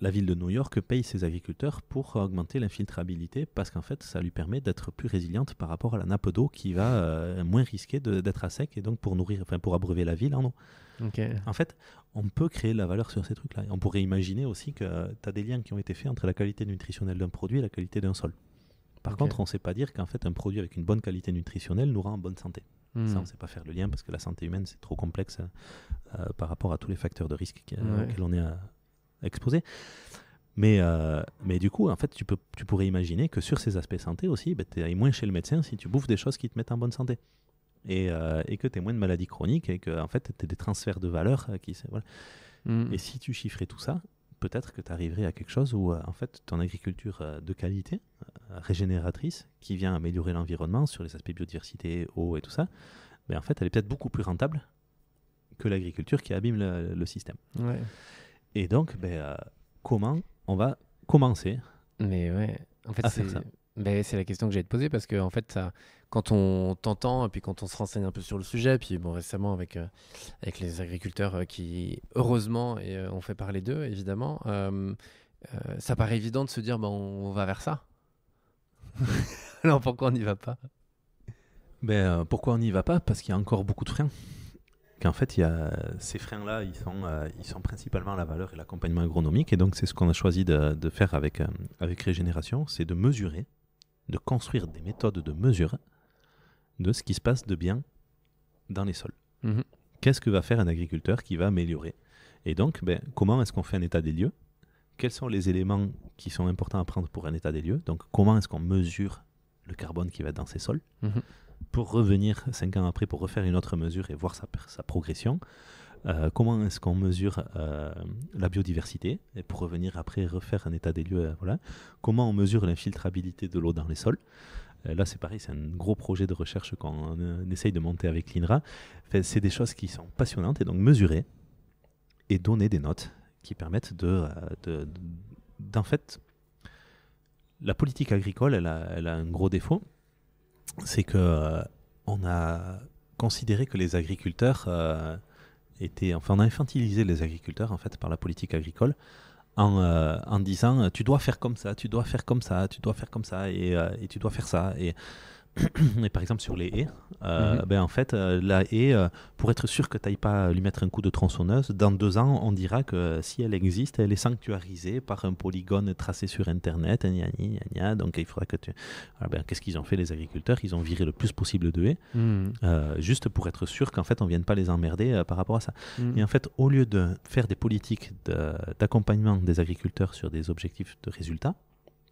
Speaker 2: la ville de New York paye ses agriculteurs pour augmenter l'infiltrabilité parce qu'en fait, ça lui permet d'être plus résiliente par rapport à la nappe d'eau qui va euh, moins risquer d'être à sec et donc pour nourrir, enfin pour abreuver la ville en eau. En fait, on peut créer de la valeur sur ces trucs-là. On pourrait imaginer aussi que tu as des liens qui ont été faits entre la qualité nutritionnelle d'un produit et la qualité d'un sol. Par contre, on ne sait pas dire qu'en fait, un produit avec une bonne qualité nutritionnelle nous rend en bonne santé. Hmm. Ça, on ne sait pas faire le lien parce que la santé humaine, c'est trop complexe euh, par rapport à tous les facteurs de risque qui, euh, ouais. auxquels on est euh, exposé. Mais, mais du coup, en fait, tu, peux, tu pourrais imaginer que sur ces aspects santé aussi, bah, tu ailles moins chez le médecin si tu bouffes des choses qui te mettent en bonne santé. Et, que tu aies moins de maladies chroniques et que en fait, tu as des transferts de valeur. qui, voilà. Hmm. Et si tu chiffrais tout ça, peut-être que tu arriverais à quelque chose où, euh, en fait, ton agriculture euh, de qualité, euh, régénératrice, qui vient améliorer l'environnement sur les aspects biodiversité, eau et tout ça, mais ben, en fait, elle est peut-être beaucoup plus rentable que l'agriculture qui abîme le, système. Et donc, ben, comment on va commencer mais ouais, en fait, à
Speaker 1: ben, C'est la question que j'ai te poser parce que en fait, ça, quand on t'entend et puis quand on se renseigne un peu sur le sujet, puis bon récemment avec euh, avec les agriculteurs euh, qui heureusement et euh, on fait parler d'eux évidemment, ça paraît évident de se dire bah, on, va vers ça.
Speaker 2: [LAUGHS] Alors pourquoi on n'y va pas Ben pourquoi on n'y va pas Parce qu'il y a encore beaucoup de freins. Qu'en fait, il y a, ces freins-là, ils sont ils sont principalement la valeur et l'accompagnement agronomique, et donc c'est ce qu'on a choisi de, de faire avec avec Régénération, c'est de mesurer, de construire des méthodes de mesure de ce qui se passe de bien dans les sols. Mhm. Qu'est-ce que va faire un agriculteur qui va améliorer Et donc, ben, comment est-ce qu'on fait un état des lieux Quels sont les éléments qui sont importants à prendre pour un état des lieux Donc, comment est-ce qu'on mesure le carbone qui va dans ces sols mhm. Pour revenir cinq ans après, pour refaire une autre mesure et voir sa, progression, euh, comment est-ce qu'on mesure euh, la biodiversité Et pour revenir après, refaire un état des lieux, euh, voilà. Comment on mesure l'infiltrabilité de l'eau dans les sols euh, là, c'est pareil, c'est un gros projet de recherche qu'on euh, essaye de monter avec l'INRA. c'est des choses qui sont passionnantes et donc mesurer et donner des notes qui permettent euh, de, d'en fait, la politique agricole, elle a, un gros défaut, c'est que on a considéré que les agriculteurs étaient, enfin, on a infantilisé les agriculteurs en fait par la politique agricole. Euh, en, disant euh, tu dois faire comme ça, tu dois faire comme ça, tu dois faire comme ça et, euh, et tu dois faire ça. Et et [COUGHS] par exemple sur les haies, euh, mhm. ben en fait, euh, la haie, euh, pour être sûr que tu n'ailles pas lui mettre un coup de tronçonneuse, dans deux ans, on dira que si elle existe, elle est sanctuarisée par un polygone tracé sur Internet, donc il faudra que tu... Ah ben, Qu'est-ce qu'ils ont fait les agriculteurs Ils ont viré le plus possible de haies, hmm. juste pour être sûr qu'en fait, on ne vienne pas les emmerder par rapport à ça. Hmm. Et en fait, au lieu de faire des politiques d'accompagnement des agriculteurs sur des objectifs de résultats,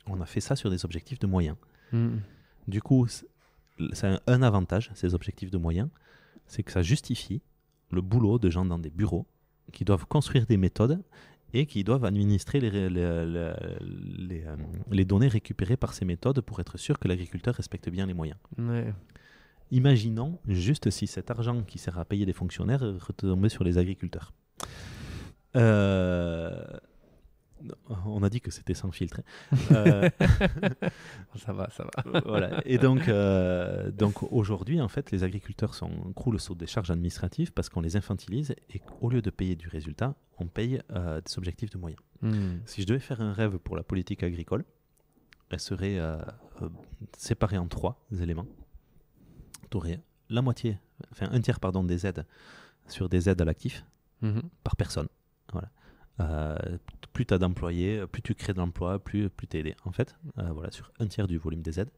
Speaker 2: on a fait ça sur des objectifs de moyens. Hmm. Du coup, c'est un avantage, ces objectifs de moyens, c'est que ça justifie le boulot de gens dans des bureaux qui doivent construire des méthodes et qui doivent administrer les, euh, données récupérées par ces méthodes pour être sûr que l'agriculteur respecte bien les moyens. Imaginons juste si cet argent qui sert à payer des fonctionnaires retombait sur les agriculteurs. Euh, on a dit que c'était sans filtre. Hein. [LAUGHS] Euh, ça va, ça va. Euh, voilà. Et donc, euh, donc aujourd'hui, en fait, les agriculteurs sont, croulent sous des charges administratives parce qu'on les infantilise et au lieu de payer du résultat, on paye des objectifs de moyens. Hmm. Si je devais faire un rêve pour la politique agricole, elle serait séparée en trois éléments. Tu la moitié, enfin un tiers pardon, des aides sur des aides à l'actif mhm. par personne. Voilà. Euh, plus tu as d'employés, plus tu crées d'emplois, plus, plus tu es aidé, en fait. Euh, voilà, sur un tiers du volume des aides.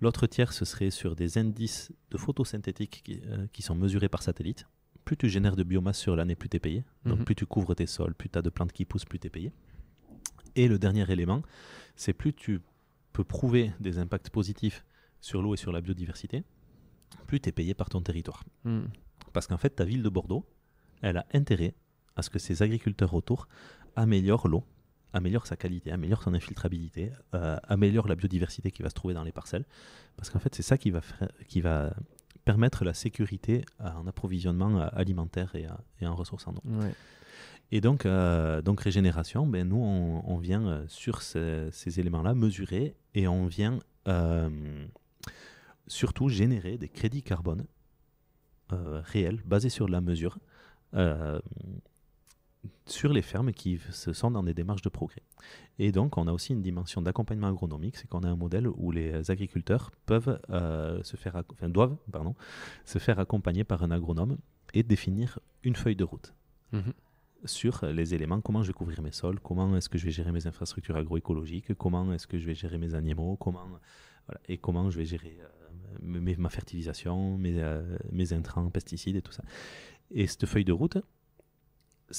Speaker 2: L'autre tiers, ce serait sur des indices de photosynthétique euh, qui, sont mesurés par satellite. Plus tu génères de biomasse sur l'année, plus tu es payé. Donc, mhm. plus tu couvres tes sols, plus tu as de plantes qui poussent, plus tu es payé. Et le dernier élément, c'est plus tu peux prouver des impacts positifs sur l'eau et sur la biodiversité, plus tu es payé par ton territoire. Hmm. Parce qu'en fait, ta ville de Bordeaux, elle a intérêt à ce que ces agriculteurs autour améliorent l'eau, améliorent sa qualité, améliorent son infiltrabilité, euh, améliorent la biodiversité qui va se trouver dans les parcelles. Parce qu'en fait, c'est ça qui va, qui va permettre la sécurité en approvisionnement euh, alimentaire et, en ressources en eau. Et donc, euh, donc régénération, ben nous, on, vient sur ces, éléments-là mesurer et on vient surtout générer des crédits carbone réels basés sur la mesure sur les fermes qui se sont dans des démarches de progrès. Et donc, on a aussi une dimension d'accompagnement agronomique, c'est qu'on a un modèle où les agriculteurs peuvent euh, se faire, doivent, pardon, se faire accompagner par un agronome et définir une feuille de route. Mhm. sur les éléments, comment je vais couvrir mes sols, comment est-ce que je vais gérer mes infrastructures agroécologiques, comment est-ce que je vais gérer mes animaux, comment, et comment je vais gérer euh, ma fertilisation, mes, euh, mes intrants, pesticides et tout ça. Et cette feuille de route,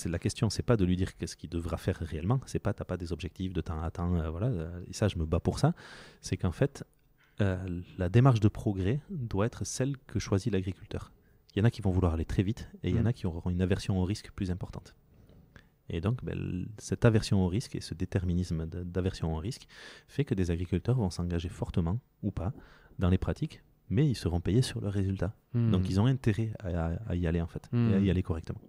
Speaker 2: la question, c'est pas de lui dire qu'est-ce qu'il devra faire réellement. C'est pas t'as pas des objectifs de temps à temps, euh, voilà. Euh, et ça, je me bats pour ça. C'est qu'en fait, euh, la démarche de progrès doit être celle que choisit l'agriculteur. Il y en a qui vont vouloir aller très vite et il y en a mm. qui auront une aversion au risque plus importante. Et donc, ben, cette aversion au risque et ce déterminisme d'aversion au risque fait que des agriculteurs vont s'engager fortement ou pas dans les pratiques, mais ils seront payés sur leurs résultat mm. Donc, ils ont intérêt à, y aller en fait, et à mm. y aller correctement.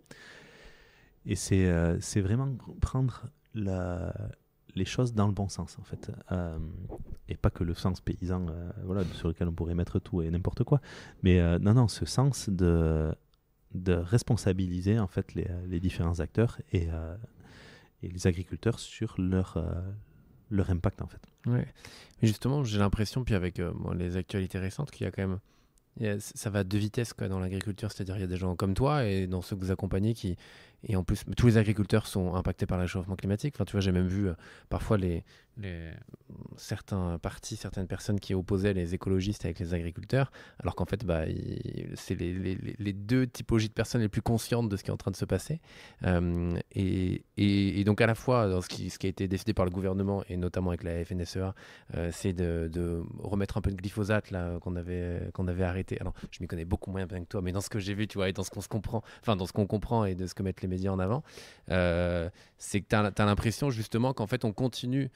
Speaker 2: Et euh, c'est vraiment prendre la, les choses dans le bon sens, en fait. Euh, et pas que le sens paysan, euh, voilà, sur lequel on pourrait mettre tout et n'importe quoi. Mais non, non, ce sens de, de responsabiliser, en fait, les, les différents acteurs et, et, les agriculteurs sur leur, leur impact, en fait. justement, j'ai l'impression,
Speaker 1: puis avec les actualités récentes, qu'il y a quand même ça va de vitesse quoi, dans l'agriculture, c'est-à-dire il y a des gens comme toi et dans ceux que vous accompagnez qui, et en plus, tous les agriculteurs sont impactés par le réchauffement climatique. Enfin, tu vois, j'ai même vu euh, parfois les, certains partis, certaines personnes qui opposaient les écologistes avec les agriculteurs, alors qu'en fait, bah, c'est les, deux typologies de personnes les plus conscientes de ce qui est en train de se passer. Euh, et, donc, à la fois, dans ce qui, ce qui a été décidé par le gouvernement, et notamment avec la FNSEA, euh, c'est de, remettre un peu de glyphosate là qu'on avait, qu'on avait arrêté. Alors, je m'y connais beaucoup moins bien que toi, mais dans ce que j'ai vu, tu vois, et dans ce qu'on se comprend, enfin, dans ce qu'on comprend et de ce que mettent les médias en avant, euh, c'est que tu as, l'impression justement qu'en fait on continue,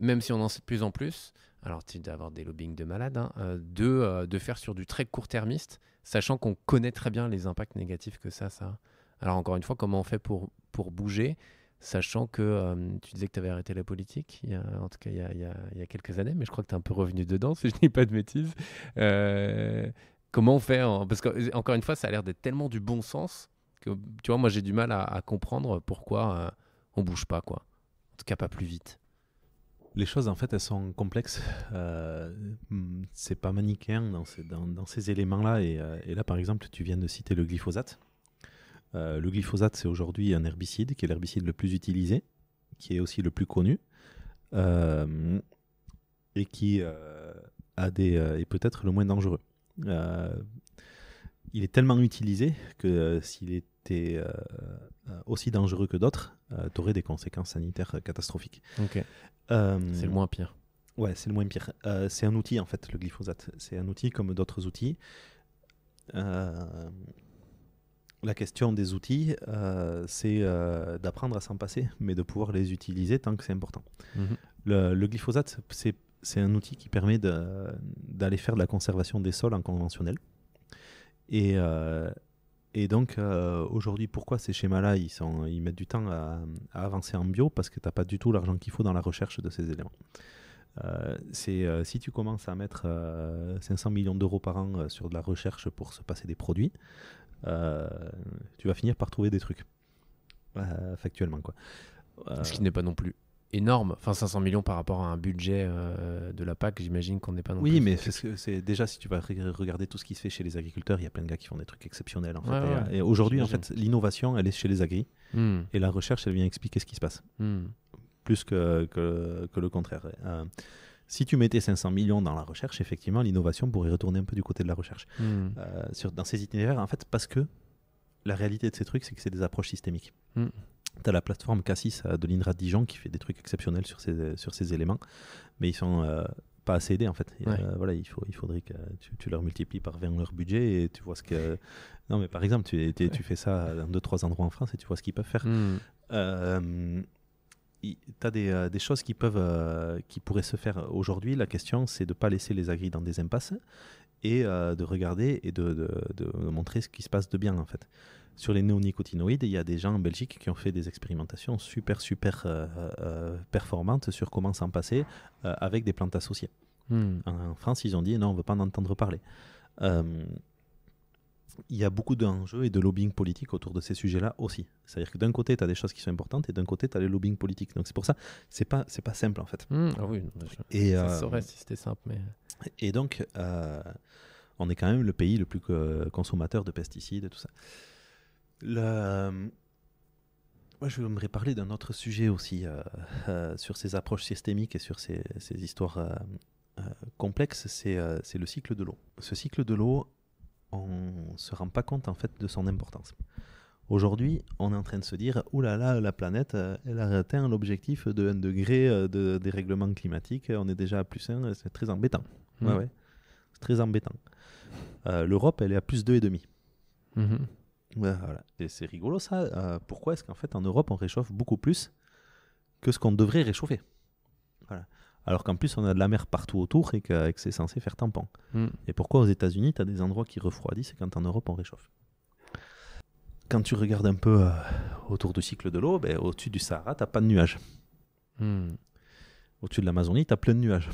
Speaker 1: même si on en sait de plus en plus, alors tu dois avoir des lobbying de malades, hein, euh, de, euh, de, faire sur du très court-termiste, sachant qu'on connaît très bien les impacts négatifs que ça, ça. Alors encore une fois, comment on fait pour, pour bouger Sachant que tu disais que tu avais arrêté la politique, il y a, en tout cas il y, a, il, y a, quelques années, mais je crois que tu es un peu revenu dedans, si je ne dis pas de bêtises. comment on fait Parce que, encore une fois, ça a l'air d'être tellement du bon sens tu vois, moi j'ai du mal à, comprendre pourquoi euh, on bouge pas,
Speaker 2: quoi. En tout cas, pas plus vite. Les choses, en fait, elles sont complexes. Euh, mm, c'est pas manichéen dans ces, dans, ces éléments-là. Euh, et, là, par exemple, tu viens de citer le glyphosate. le glyphosate, c'est aujourd'hui un herbicide qui est l'herbicide le plus utilisé, qui est aussi le plus connu, et qui a des, est peut-être le moins dangereux il est tellement utilisé que euh, s'il était euh, euh, aussi dangereux que d'autres, tu aurais des conséquences sanitaires catastrophiques. c'est le moins pire. Ouais, c'est le moins pire. c'est un outil, en fait, le glyphosate. C'est un outil comme d'autres outils. la question des outils, c'est d'apprendre à s'en passer, mais de pouvoir les utiliser tant que c'est important. Mhm. Le, glyphosate, c'est un outil qui permet d'aller faire de la conservation des sols en conventionnel. Et, euh, et donc, euh, aujourd'hui, pourquoi ces schémas-là, ils, ils mettent du temps à, avancer en bio Parce que tu n'as pas du tout l'argent qu'il faut dans la recherche de ces éléments. Euh, c'est si tu commences à mettre 500 millions d'euros par an sur de la recherche pour se passer des produits, tu vas finir par trouver des trucs factuellement quoi.
Speaker 1: Ce qui n'est pas non plus énorme. Enfin, 500 millions par rapport à un budget euh, de la PAC, j'imagine qu'on n'est pas non oui, plus.
Speaker 2: Oui, mais c'est déjà, si tu vas regarder tout ce qui se fait chez les agriculteurs, il y a plein de gars qui font des trucs exceptionnels. Euh, et, aujourd'hui, en fait, l'innovation, elle est chez les agris. Hmm. Et la recherche, elle vient expliquer ce qui se passe. Hmm. Plus que, le contraire. Euh, si tu mettais 500 millions dans la recherche, effectivement, l'innovation pourrait retourner un peu du côté de la recherche. Hmm. dans ces itinéraires, en fait, parce que la réalité de ces trucs, c'est que c'est des approches systémiques tu as la plateforme Cassis de l'INRA Dijon qui fait des trucs exceptionnels sur ces, sur ces éléments, mais ils sont euh, pas assez aidés en fait. Euh, voilà, il, faut, il faudrait que tu, leur multiplies par 20 leur budget et tu vois ce que. Non, mais par exemple, tu, tu, tu fais ça dans 2-3 endroits en France et tu vois ce qu'ils peuvent faire. Hmm. Euh, tu as des, des, choses qui, peuvent, qui pourraient se faire aujourd'hui. La question, c'est de ne pas laisser les agris dans des impasses et de regarder et de, de, de montrer ce qui se passe de bien en fait sur les néonicotinoïdes, il y a des gens en Belgique qui ont fait des expérimentations super, super euh, euh, performantes sur comment s'en passer euh, avec des plantes associées. Hmm. En, France, ils ont dit non, on ne veut pas en entendre parler. il y a beaucoup d'enjeux et de lobbying politique autour de ces sujets-là aussi. C'est-à-dire que d'un côté, tu as des choses qui sont importantes et d'un côté, tu as les lobbying politique. Donc c'est pour ça, c'est pas, c'est pas simple en fait. Hmm. ah oui, et, ça si c'était simple. Et donc, on est quand même le pays le plus consommateur de pesticides et tout ça. Euh, moi, je voudrais parler d'un autre sujet aussi euh, euh, sur ces approches systémiques et sur ces, histoires complexes, c'est le cycle de l'eau. Ce cycle de l'eau, on ne se rend pas compte en fait de son importance. Aujourd'hui, on est en train de se dire, ouh là là, la planète, elle a atteint l'objectif de 1 degré de dérèglement climatique, on est déjà à plus 1, c'est très embêtant. Mmh. Ouais, C'est très embêtant. L'Europe, elle est à plus 2,5. Mmh. Et c'est rigolo ça. Euh, pourquoi est-ce qu'en fait en Europe on réchauffe beaucoup plus que ce qu'on devrait réchauffer Alors qu'en plus on a de la mer partout autour et que, c'est censé faire tampon. Hmm. Et pourquoi aux États-Unis tu as des endroits qui refroidissent quand en Europe on réchauffe Quand tu regardes un peu euh, autour du cycle de l'eau, ben, au-dessus du Sahara t'as pas de nuages. Hmm. Au-dessus de l'Amazonie tu as plein de nuages.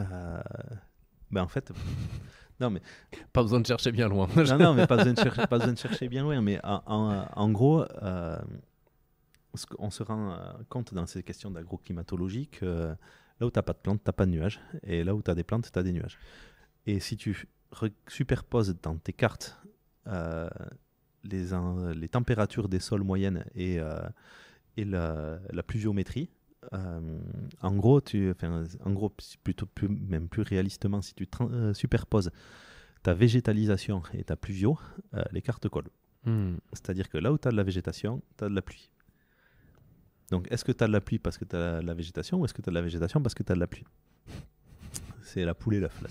Speaker 2: Euh, ben, en fait. Non, mais... Pas besoin de chercher bien loin. non, non, mais pas besoin de, chercher, pas besoin de chercher bien loin. Mais en, gros, euh, on se rend euh, compte dans ces questions d'agroclimatologie que euh, là où tu n'as pas de plantes, tu n'as pas de nuages. Et là où tu as des plantes, tu as des nuages. Et si tu superposes dans tes cartes les, les températures des sols moyennes et, et la pluviométrie, euh, en gros, tu, en gros, plutôt plus, même plus réalistement, si tu euh, superposes ta végétalisation et ta pluvio, euh, les cartes collent. Hmm. C'est-à-dire que là où tu as de la végétation, tu as de la pluie. Donc, est-ce que tu as de la pluie parce que tu as la, végétation ou est-ce que tu as de la végétation parce que tu as de la pluie C'est la poule et l'œuf, là,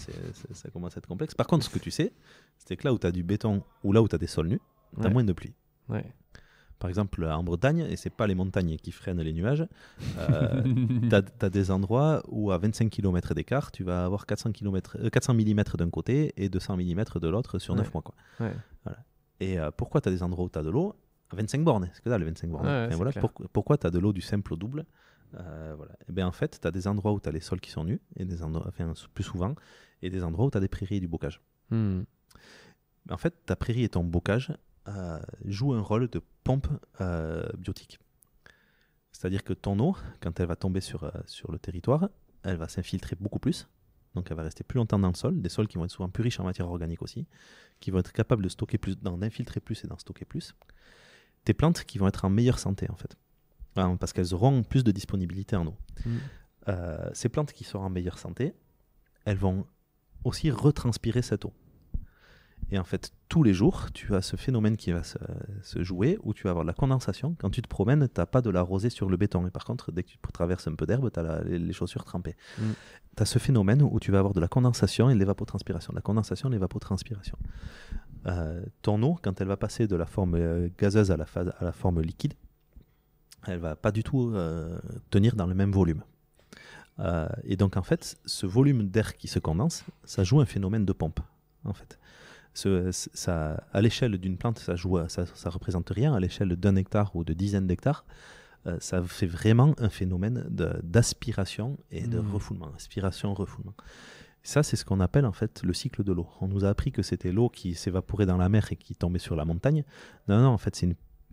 Speaker 2: ça commence à être complexe. Par contre, ce que tu sais, c'est que là où tu as du béton ou là où tu as des sols nus, tu as moins de pluie. Ouais par exemple en Bretagne, et c'est pas les montagnes qui freinent les nuages, euh, [LAUGHS] tu as, des endroits où à 25 km d'écart, tu vas avoir 400, km, 400 mm d'un côté et 200 mm de l'autre sur neuf 9 mois. Quoi. Et euh, pourquoi tu as des endroits où tu as de l'eau à 25 bornes C'est que ça, les 25 bornes. voilà, pourquoi tu as de l'eau du simple au double euh, voilà. Eh ben, en fait, tu as des endroits où tu as les sols qui sont nus, et des endroits, plus souvent, et des endroits où tu as des prairies et du bocage. Hmm. En fait, ta prairie et ton bocage, euh, joue un rôle de pompe euh, biotique. C'est-à-dire que ton eau, quand elle va tomber sur, euh, sur le territoire, elle va s'infiltrer beaucoup plus. Donc elle va rester plus longtemps dans le sol, des sols qui vont être souvent plus riches en matière organique aussi, qui vont être capables de stocker plus, d'en infiltrer plus et d'en stocker plus. Des plantes qui vont être en meilleure santé en fait, parce qu'elles auront plus de disponibilité en eau. Mm. ces plantes qui seront en meilleure santé, elles vont aussi retranspirer cette eau. Et en fait, tous les jours, tu as ce phénomène qui va se, jouer où tu vas avoir de la condensation. Quand tu te promènes, tu n'as pas de la rosée sur le béton. Et par contre, dès que tu traverses un peu d'herbe, tu as les, chaussures trempées. Mm. Tu as ce phénomène où tu vas avoir de la condensation et de l'évapotranspiration. La condensation, l'évapotranspiration. Euh, ton eau, quand elle va passer de la forme euh, gazeuse à la, phase, à la forme liquide, elle va pas du tout euh, tenir dans le même volume. et donc en fait, ce volume d'air qui se condense, ça joue un phénomène de pompe. En fait, ça, à l'échelle d'une plante, ça joue, ça, ça représente rien. À l'échelle d'un hectare ou de dizaines d'hectares, euh, ça fait vraiment un phénomène d'aspiration et de hmm. refoulement. Aspiration, refoulement. Ça, c'est ce qu'on appelle en fait le cycle de l'eau. On nous a appris que c'était l'eau qui s'évaporait dans la mer et qui tombait sur la montagne. Non, non, en fait, c'est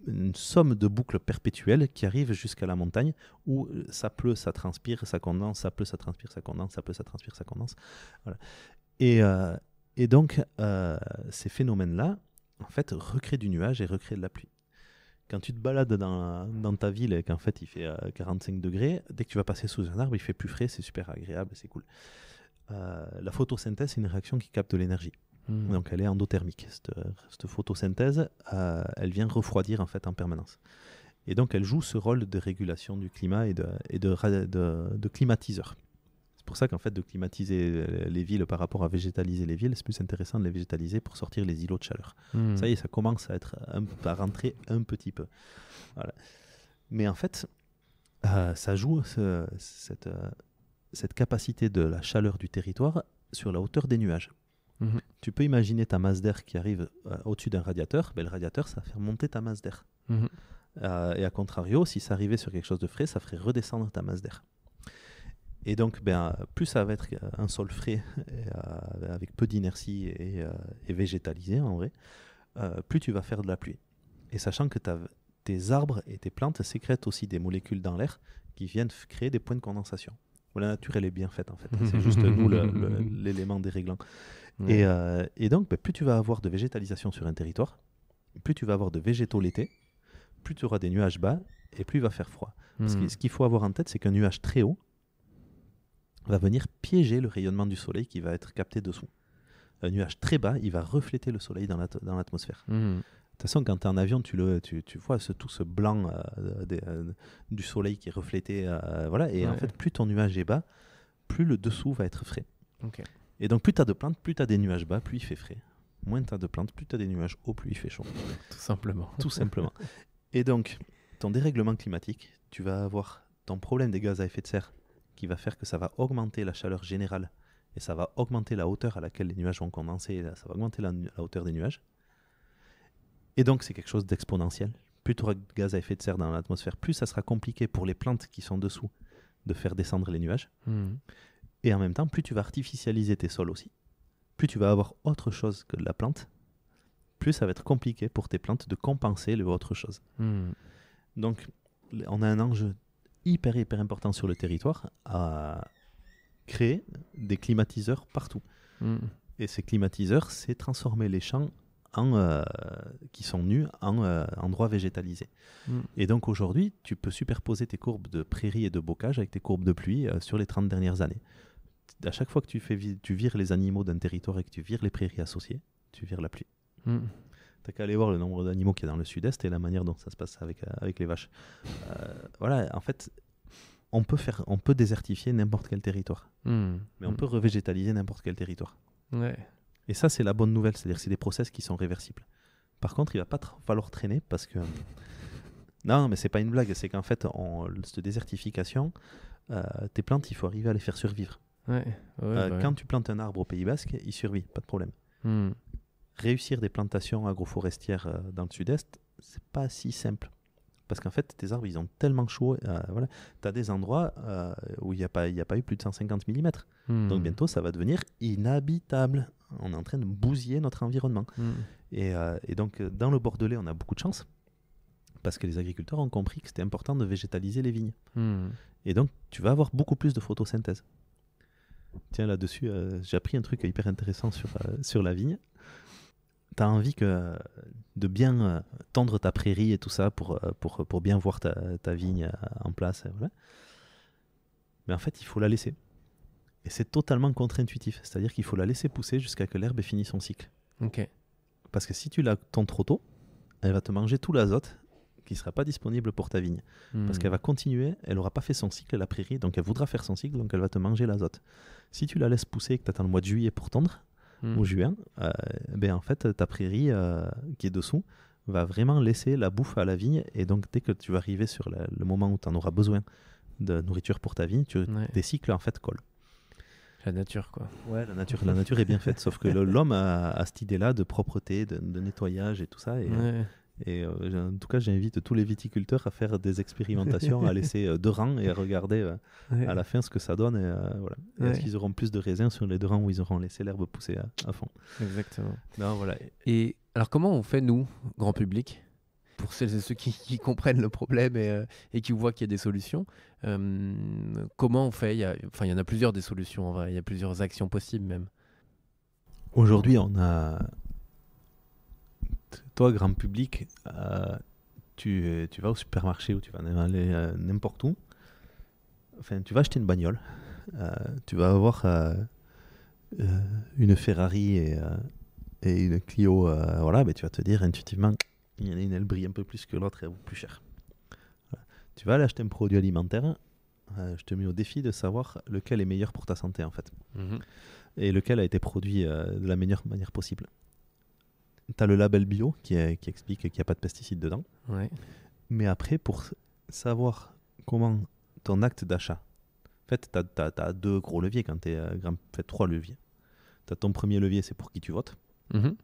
Speaker 2: une, somme de boucles perpétuelles qui arrive jusqu'à la montagne où euh, ça pleut, ça transpire, ça condense, ça pleut, ça transpire, ça condense, ça pleut, ça transpire, ça condense. Voilà. Et, euh, et donc, euh, ces phénomènes-là, en fait, recréent du nuage et recréent de la pluie. Quand tu te balades dans, ta ville et qu'en fait il fait 45 euh, degrés, dès que tu vas passer sous un arbre, il fait plus frais, c'est super agréable, c'est cool. Euh, la photosynthèse, c'est une réaction qui capte de l'énergie. Hmm. Donc elle est endothermique. Cette, photosynthèse, elle vient refroidir en fait en permanence. Et donc elle joue ce rôle de régulation du climat et de, de climatiseur. C'est pour ça qu'en fait, de climatiser euh, les villes par rapport à végétaliser les villes, c'est plus intéressant de les végétaliser pour sortir les îlots de chaleur. Hmm. Ça y est, ça commence à, être à rentrer un petit peu. Mais en fait, euh, ça joue euh, cette, cette capacité de la chaleur du territoire sur la hauteur des nuages. Hmm. Tu peux imaginer ta masse d'air qui arrive au-dessus d'un radiateur, ben, le radiateur, ça va faire monter ta masse d'air. Hmm. et à contrario, si ça arrivait sur quelque chose de frais, ça ferait redescendre ta masse d'air. Et donc, ben, plus ça va être un sol frais, [LAUGHS] euh, avec peu d'inertie et, euh, végétalisé en vrai, euh, plus tu vas faire de la pluie. Et sachant que tes arbres et tes plantes sécrètent aussi des molécules dans l'air qui viennent créer des points de condensation. La nature, elle est bien faite en fait. C'est juste nous [LAUGHS] l'élément déréglant. Et, donc, ben, plus tu vas avoir de végétalisation sur un territoire, plus tu vas avoir de végétaux l'été, plus tu auras des nuages bas et plus il va faire froid. Parce hmm. que ce qu'il faut avoir en tête, c'est qu'un nuage très haut, va venir piéger le rayonnement du soleil qui va être capté dessous. Un nuage très bas, il va refléter le soleil dans l'atmosphère. Mmh. De toute façon, quand tu es en avion, tu, le, tu, vois tout ce blanc euh, euh, du soleil qui est reflété. Euh, voilà. Et en fait, plus ton nuage est bas, plus le dessous va être frais. Et donc, plus tu as de plantes, plus tu as des nuages bas, plus il fait frais. Moins tu as de plantes, plus tu as des nuages hauts, plus il fait chaud. [LAUGHS] tout simplement. Tout simplement. Et donc, ton dérèglement climatique, tu vas avoir ton problème des gaz à effet de serre qui va faire que ça va augmenter la chaleur générale et ça va augmenter la hauteur à laquelle les nuages vont condenser, ça va augmenter la, hauteur des nuages. Et donc c'est quelque chose d'exponentiel. Plus tu auras de gaz à effet de serre dans l'atmosphère, plus ça sera compliqué pour les plantes qui sont dessous de faire descendre les nuages. Mmh. Et en même temps, plus tu vas artificialiser tes sols aussi, plus tu vas avoir autre chose que de la plante, plus ça va être compliqué pour tes plantes de compenser autre chose. Mmh. Donc on a un enjeu hyper, hyper important sur le territoire à créer des climatiseurs partout. Hmm. Et ces climatiseurs, c'est transformer les champs en, euh, qui sont nus en euh, endroits végétalisés. Hmm. Et donc aujourd'hui, tu peux superposer tes courbes de prairies et de bocage avec tes courbes de pluie euh, sur les 30 dernières années. À chaque fois que tu, fais, tu vires les animaux d'un territoire et que tu vires les prairies associées, tu vires la pluie. Hmm. T'as qu'à aller voir le nombre d'animaux qu'il y a dans le sud-est et la manière dont ça se passe avec, euh, avec les vaches. Euh, voilà, en fait, on peut, faire, on peut désertifier n'importe quel territoire. Hmm. Mais on peut hmm. revégétaliser n'importe quel territoire. Et ça, c'est la bonne nouvelle. C'est-à-dire que c'est des process qui sont réversibles. Par contre, il va pas falloir traîner parce que. [LAUGHS] Non, mais c'est pas une blague. C'est qu'en fait, on, cette désertification, euh, tes plantes, il faut arriver à les faire survivre.
Speaker 1: Bah quand
Speaker 2: tu plantes un arbre au Pays Basque, il survit, pas de problème. Hmm réussir des plantations agroforestières euh, dans le sud-est, c'est pas si simple. Parce qu'en fait, tes arbres, ils ont tellement chaud. Euh, voilà. Tu as des endroits euh, où il n'y a, pas, a pas eu plus de 150 mm. Donc bientôt, ça va devenir inhabitable. On est en train de bousiller notre environnement. Hmm. Et, donc, dans le Bordelais, on a beaucoup de chance. Parce que les agriculteurs ont compris que c'était important de végétaliser les vignes. Hmm. Et donc, tu vas avoir beaucoup plus de photosynthèse. Tiens, là-dessus, j'ai appris un truc hyper intéressant sur, sur la vigne tu as envie que, de bien euh, tendre ta prairie et tout ça pour, euh, pour, bien voir ta, vigne euh, en place. Mais en fait, il faut la laisser. Et c'est totalement contre-intuitif. C'est-à-dire qu'il faut la laisser pousser jusqu'à ce que l'herbe ait fini son cycle. Ok. Parce que si tu la tends trop tôt, elle va te manger tout l'azote qui ne sera pas disponible pour ta vigne. Hmm. Parce qu'elle va continuer, elle n'aura pas fait son cycle, la prairie, donc elle voudra faire son cycle, donc elle va te manger l'azote. Si tu la laisses pousser et que tu attends le mois de juillet pour tendre, mmh. juin, euh, ben, en fait, ta prairie euh, qui est dessous va vraiment laisser la bouffe à la vigne. Et donc, dès que tu vas arriver sur le moment où tu en auras besoin de nourriture pour ta vigne, tu, tes cycles en fait collent. La nature, quoi. Ouais, la nature, la nature est bien faite, sauf que [LAUGHS] l'homme a, cette idée-là de propreté, de, nettoyage et tout ça. Et, euh, et euh, en tout cas, j'invite tous les viticulteurs à faire des expérimentations, à laisser euh, deux rangs et à regarder euh, à la fin ce que ça donne. Et, voilà. Est-ce qu'ils auront plus de raisins sur les deux rangs où ils auront laissé l'herbe pousser à, fond Exactement. voilà. Et alors, comment on fait, nous, grand
Speaker 1: public pour celles et ceux qui, comprennent le problème et, qui voient qu'il y a des solutions. comment on fait il y, enfin, il y en a plusieurs des solutions, en vrai. il y a plusieurs actions possibles même.
Speaker 2: Aujourd'hui, on a, toi, grand public, euh, tu, vas au supermarché ou tu vas aller euh, n'importe où. Enfin, tu vas acheter une bagnole. Euh, tu vas avoir une Ferrari et, une Clio. voilà, mais tu vas te dire intuitivement, il y en a une, elle brille un peu plus que l'autre et elle plus chère. Tu vas aller acheter un produit alimentaire. je te mets au défi de savoir lequel est meilleur pour ta santé en fait. Mhm. Et lequel a été produit de la meilleure manière possible tu le label bio qui, explique qu'il n'y a pas de pesticides dedans. Mais après, pour savoir comment ton acte d'achat, en fait, tu deux gros leviers quand tu es fait, trois leviers. Tu as ton premier levier, c'est pour qui tu votes. Mhm.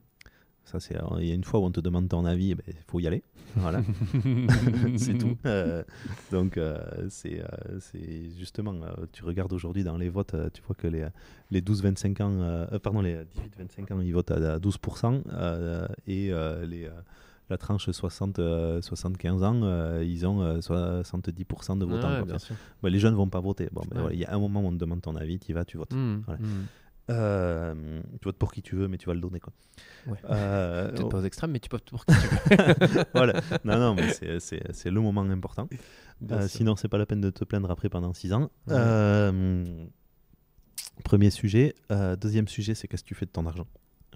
Speaker 2: Ça, c'est, euh, il y a une fois où on te demande ton avis, il eh ben, faut y aller. Voilà. [LAUGHS] c'est tout. Euh, donc, euh, c'est, justement, tu regardes aujourd'hui dans les votes, tu vois que les, les 12-25 ans, pardon, les 18-25 ans, ils votent à 12%, et les, la tranche 60-75 ans, ils ont 70% de votants. Bah, les jeunes ne vont pas voter. Bon, ben, il y a un moment où on te demande ton avis, tu y vas, tu votes. Mmh, voilà. Mmh. Euh, tu votes pour qui tu veux, mais tu vas le donner. Quoi. Ouais. Euh, [LAUGHS] pas aux extrêmes, mais tu votes pour qui tu veux. [LAUGHS] voilà. Non, non, mais c'est le moment important. Euh, sinon, c'est pas la peine de te plaindre après pendant 6 ans. premier sujet. deuxième sujet, c'est qu'est-ce que tu fais de ton argent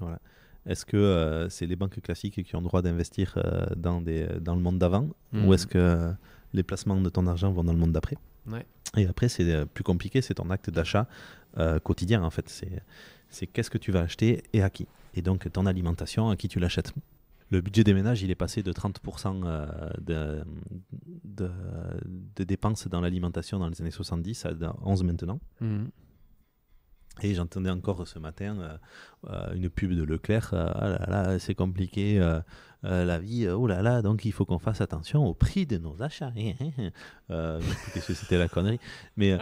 Speaker 2: voilà. Est-ce que c'est les banques classiques qui ont le droit d'investir dans, dans le monde d'avant Ou hmm. est-ce que les placements de ton argent vont dans le monde d'après ouais. Et après, c'est plus compliqué, c'est ton acte d'achat. Euh, quotidien en fait. C'est, c'est qu'est-ce que tu vas acheter et à qui. Et donc ton alimentation, à qui tu l'achètes. Le budget des ménages, il est passé de 30% euh, de, de, de dépenses dans l'alimentation dans les années 70 à 11 maintenant. Mhm. Et j'entendais encore ce matin euh, une pub de Leclerc. ah là là, c'est compliqué la vie. Oh là là, donc il faut qu'on fasse attention au prix de nos achats. que [LAUGHS] c'était la connerie. Mais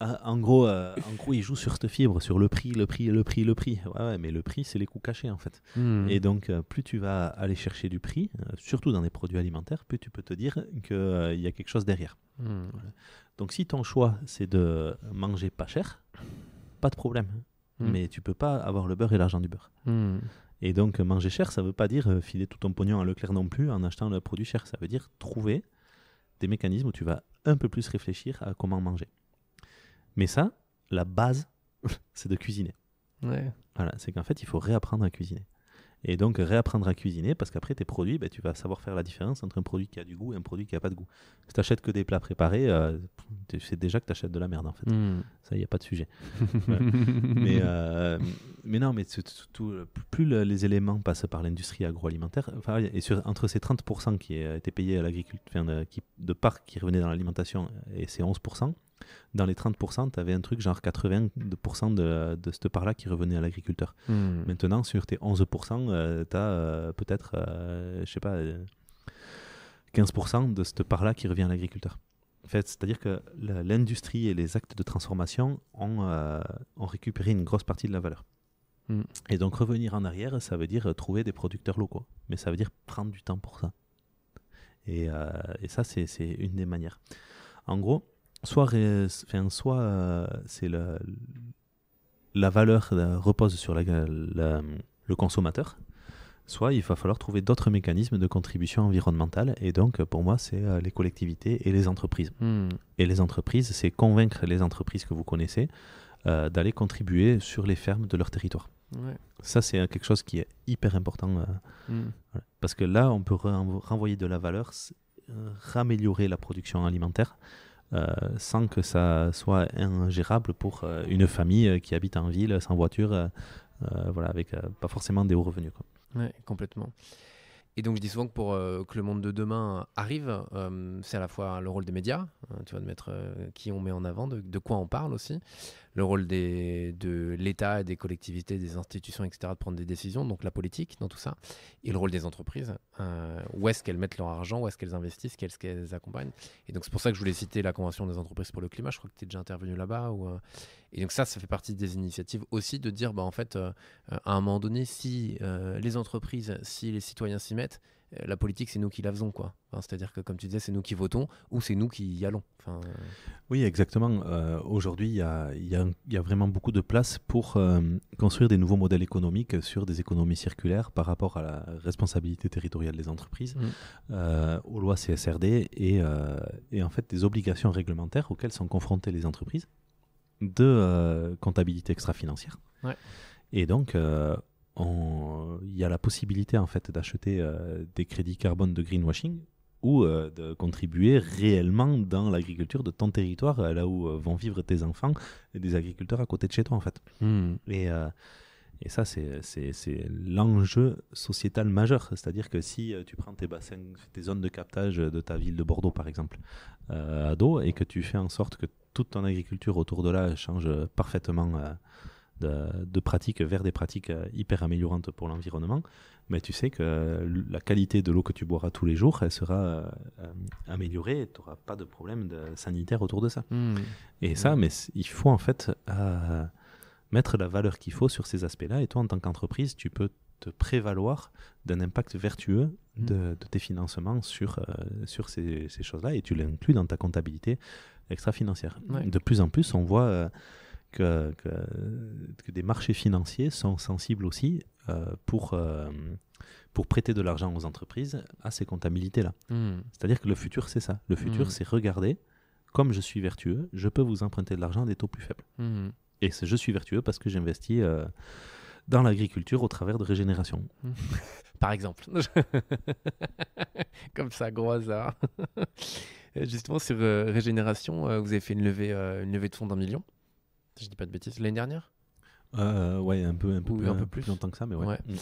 Speaker 2: ah, en gros, euh, en gros, il joue sur cette fibre, sur le prix, le prix, le prix, le prix. Ouais, mais le prix, c'est les coûts cachés en fait. Hmm. Et donc, euh, plus tu vas aller chercher du prix, euh, surtout dans les produits alimentaires, plus tu peux te dire qu'il y a quelque chose derrière. Hmm. Donc, si ton choix, c'est de manger pas cher, pas de problème. Hmm. Mais tu peux pas avoir le beurre et l'argent du beurre. Et donc, manger cher, ça veut pas dire filer tout ton pognon à Leclerc non plus en achetant le produit cher. Ça veut dire trouver des mécanismes où tu vas un peu plus réfléchir à comment manger. Mais ça, la base, [LAUGHS] c'est de cuisiner. Voilà, c'est qu'en fait, il faut réapprendre à cuisiner. Et donc, réapprendre à cuisiner, parce qu'après, tes produits, ben, tu vas savoir faire la différence entre un produit qui a du goût et un produit qui n'a pas de goût. Si tu n'achètes que des plats préparés, c'est euh, tu sais déjà que tu achètes de la merde, en fait. Hmm. Ça, il n'y a pas de sujet. [LAUGHS] mais, euh, mais non, mais euh, plus les éléments passent par l'industrie agroalimentaire, et sur, entre ces 30% qui étaient payés à l'agriculture, de, de part qui revenaient dans l'alimentation, et ces 11%, dans les 30%, tu avais un truc genre 80% de, de cette part-là qui revenait à l'agriculteur. Hmm. Maintenant, sur tes 11%, tu as peut-être, euh, je sais pas, 15% euh, de cette part-là qui revient à l'agriculteur. En fait, c'est-à-dire que l'industrie et les actes de transformation ont, euh, ont, récupéré une grosse partie de la valeur. Hmm. Et donc revenir en arrière, ça veut dire trouver des producteurs locaux. Mais ça veut dire prendre du temps pour ça. Et, et ça, c'est une des manières. En gros, soit, soit euh, c'est la, valeur euh, repose sur le consommateur, soit il va falloir trouver d'autres mécanismes de contribution environnementale. Et donc, pour moi, c'est euh, les collectivités et les entreprises. Hmm. Et les entreprises, c'est convaincre les entreprises que vous connaissez d'aller contribuer sur les fermes de leur territoire. Ça, c'est quelque chose qui est hyper important. Hmm. Parce que là, on peut renvoyer de la valeur, améliorer la production alimentaire euh, sans que ça soit ingérable pour euh, une famille euh, qui habite en ville sans voiture, voilà, avec pas forcément des hauts revenus.
Speaker 1: Quoi. complètement. Et donc je dis souvent que pour que le monde de demain arrive, c'est à la fois le rôle des médias, hein, tu vois, de mettre qui on met en avant, de quoi on parle aussi, le rôle des, de l'État, et des collectivités, des institutions, etc., de prendre des décisions, donc la politique dans tout ça, et le rôle des entreprises. Euh, où est-ce qu'elles mettent leur argent, où est-ce qu'elles investissent, qu'est-ce qu'elles accompagnent. Et donc c'est pour ça que je voulais citer la Convention des entreprises pour le climat, je crois que tu es déjà intervenu là-bas. Ou, euh, Et donc ça, ça fait partie des initiatives aussi de dire, bah, en fait, euh, à un moment donné, si les entreprises, si les citoyens s'y mettent, euh, la politique, c'est nous qui la faisons, quoi. C'est-à-dire que, comme tu disais, c'est nous qui votons ou c'est nous qui y allons. Euh.
Speaker 2: Oui, exactement. Euh, aujourd'hui, il y a, vraiment beaucoup de place pour construire des nouveaux modèles économiques sur des économies circulaires par rapport à la responsabilité territoriale des entreprises, mmh. aux lois CSRD et, en fait des obligations réglementaires auxquelles sont confrontées les entreprises de comptabilité extra-financière. Et donc, il y a la possibilité en fait d'acheter euh, des crédits carbone de greenwashing ou euh, de contribuer réellement dans l'agriculture de ton territoire, euh, là où vont vivre tes enfants, et des agriculteurs à côté de chez toi en fait. Hmm. Et, et, ça, c'est l'enjeu sociétal majeur. C'est-à-dire que si tu prends tes bassins, tes zones de captage de ta ville de Bordeaux par exemple, à dos, et que tu fais en sorte que toute ton agriculture autour de là change parfaitement de, pratiques vers des pratiques euh, hyper améliorantes pour l'environnement, mais tu sais que euh, la qualité de l'eau que tu boiras tous les jours, elle sera euh, améliorée et tu n'auras pas de problème de sanitaire autour de ça. Hmm. Et ça, hmm. mais il faut en fait mettre la valeur qu'il faut sur ces aspects-là. Et toi, en tant qu'entreprise, tu peux te prévaloir d'un impact vertueux hmm. de, tes financements sur, sur ces, choses-là et tu l'inclus dans ta comptabilité extra-financière. De plus en plus, on voit que, des marchés financiers sont sensibles aussi euh, pour, euh, pour prêter de l'argent aux entreprises à ces comptabilités-là. Hmm. C'est-à-dire que le futur, c'est ça. Le futur, hmm. c'est regarder, comme je suis vertueux, je peux vous emprunter de l'argent à des taux plus faibles. Hmm. Et je suis vertueux parce que j'investis euh, dans l'agriculture au travers de régénération. [LAUGHS] Par
Speaker 1: exemple. [LAUGHS] comme ça, gros hasard. [LAUGHS]
Speaker 2: Justement, sur régénération,
Speaker 1: vous avez fait une levée, une levée de fonds d'un million. Je dis pas de bêtises. L'année dernière
Speaker 2: euh, Ouais, un peu, un peu, hein. plus, longtemps que ça, mais ouais. Mm.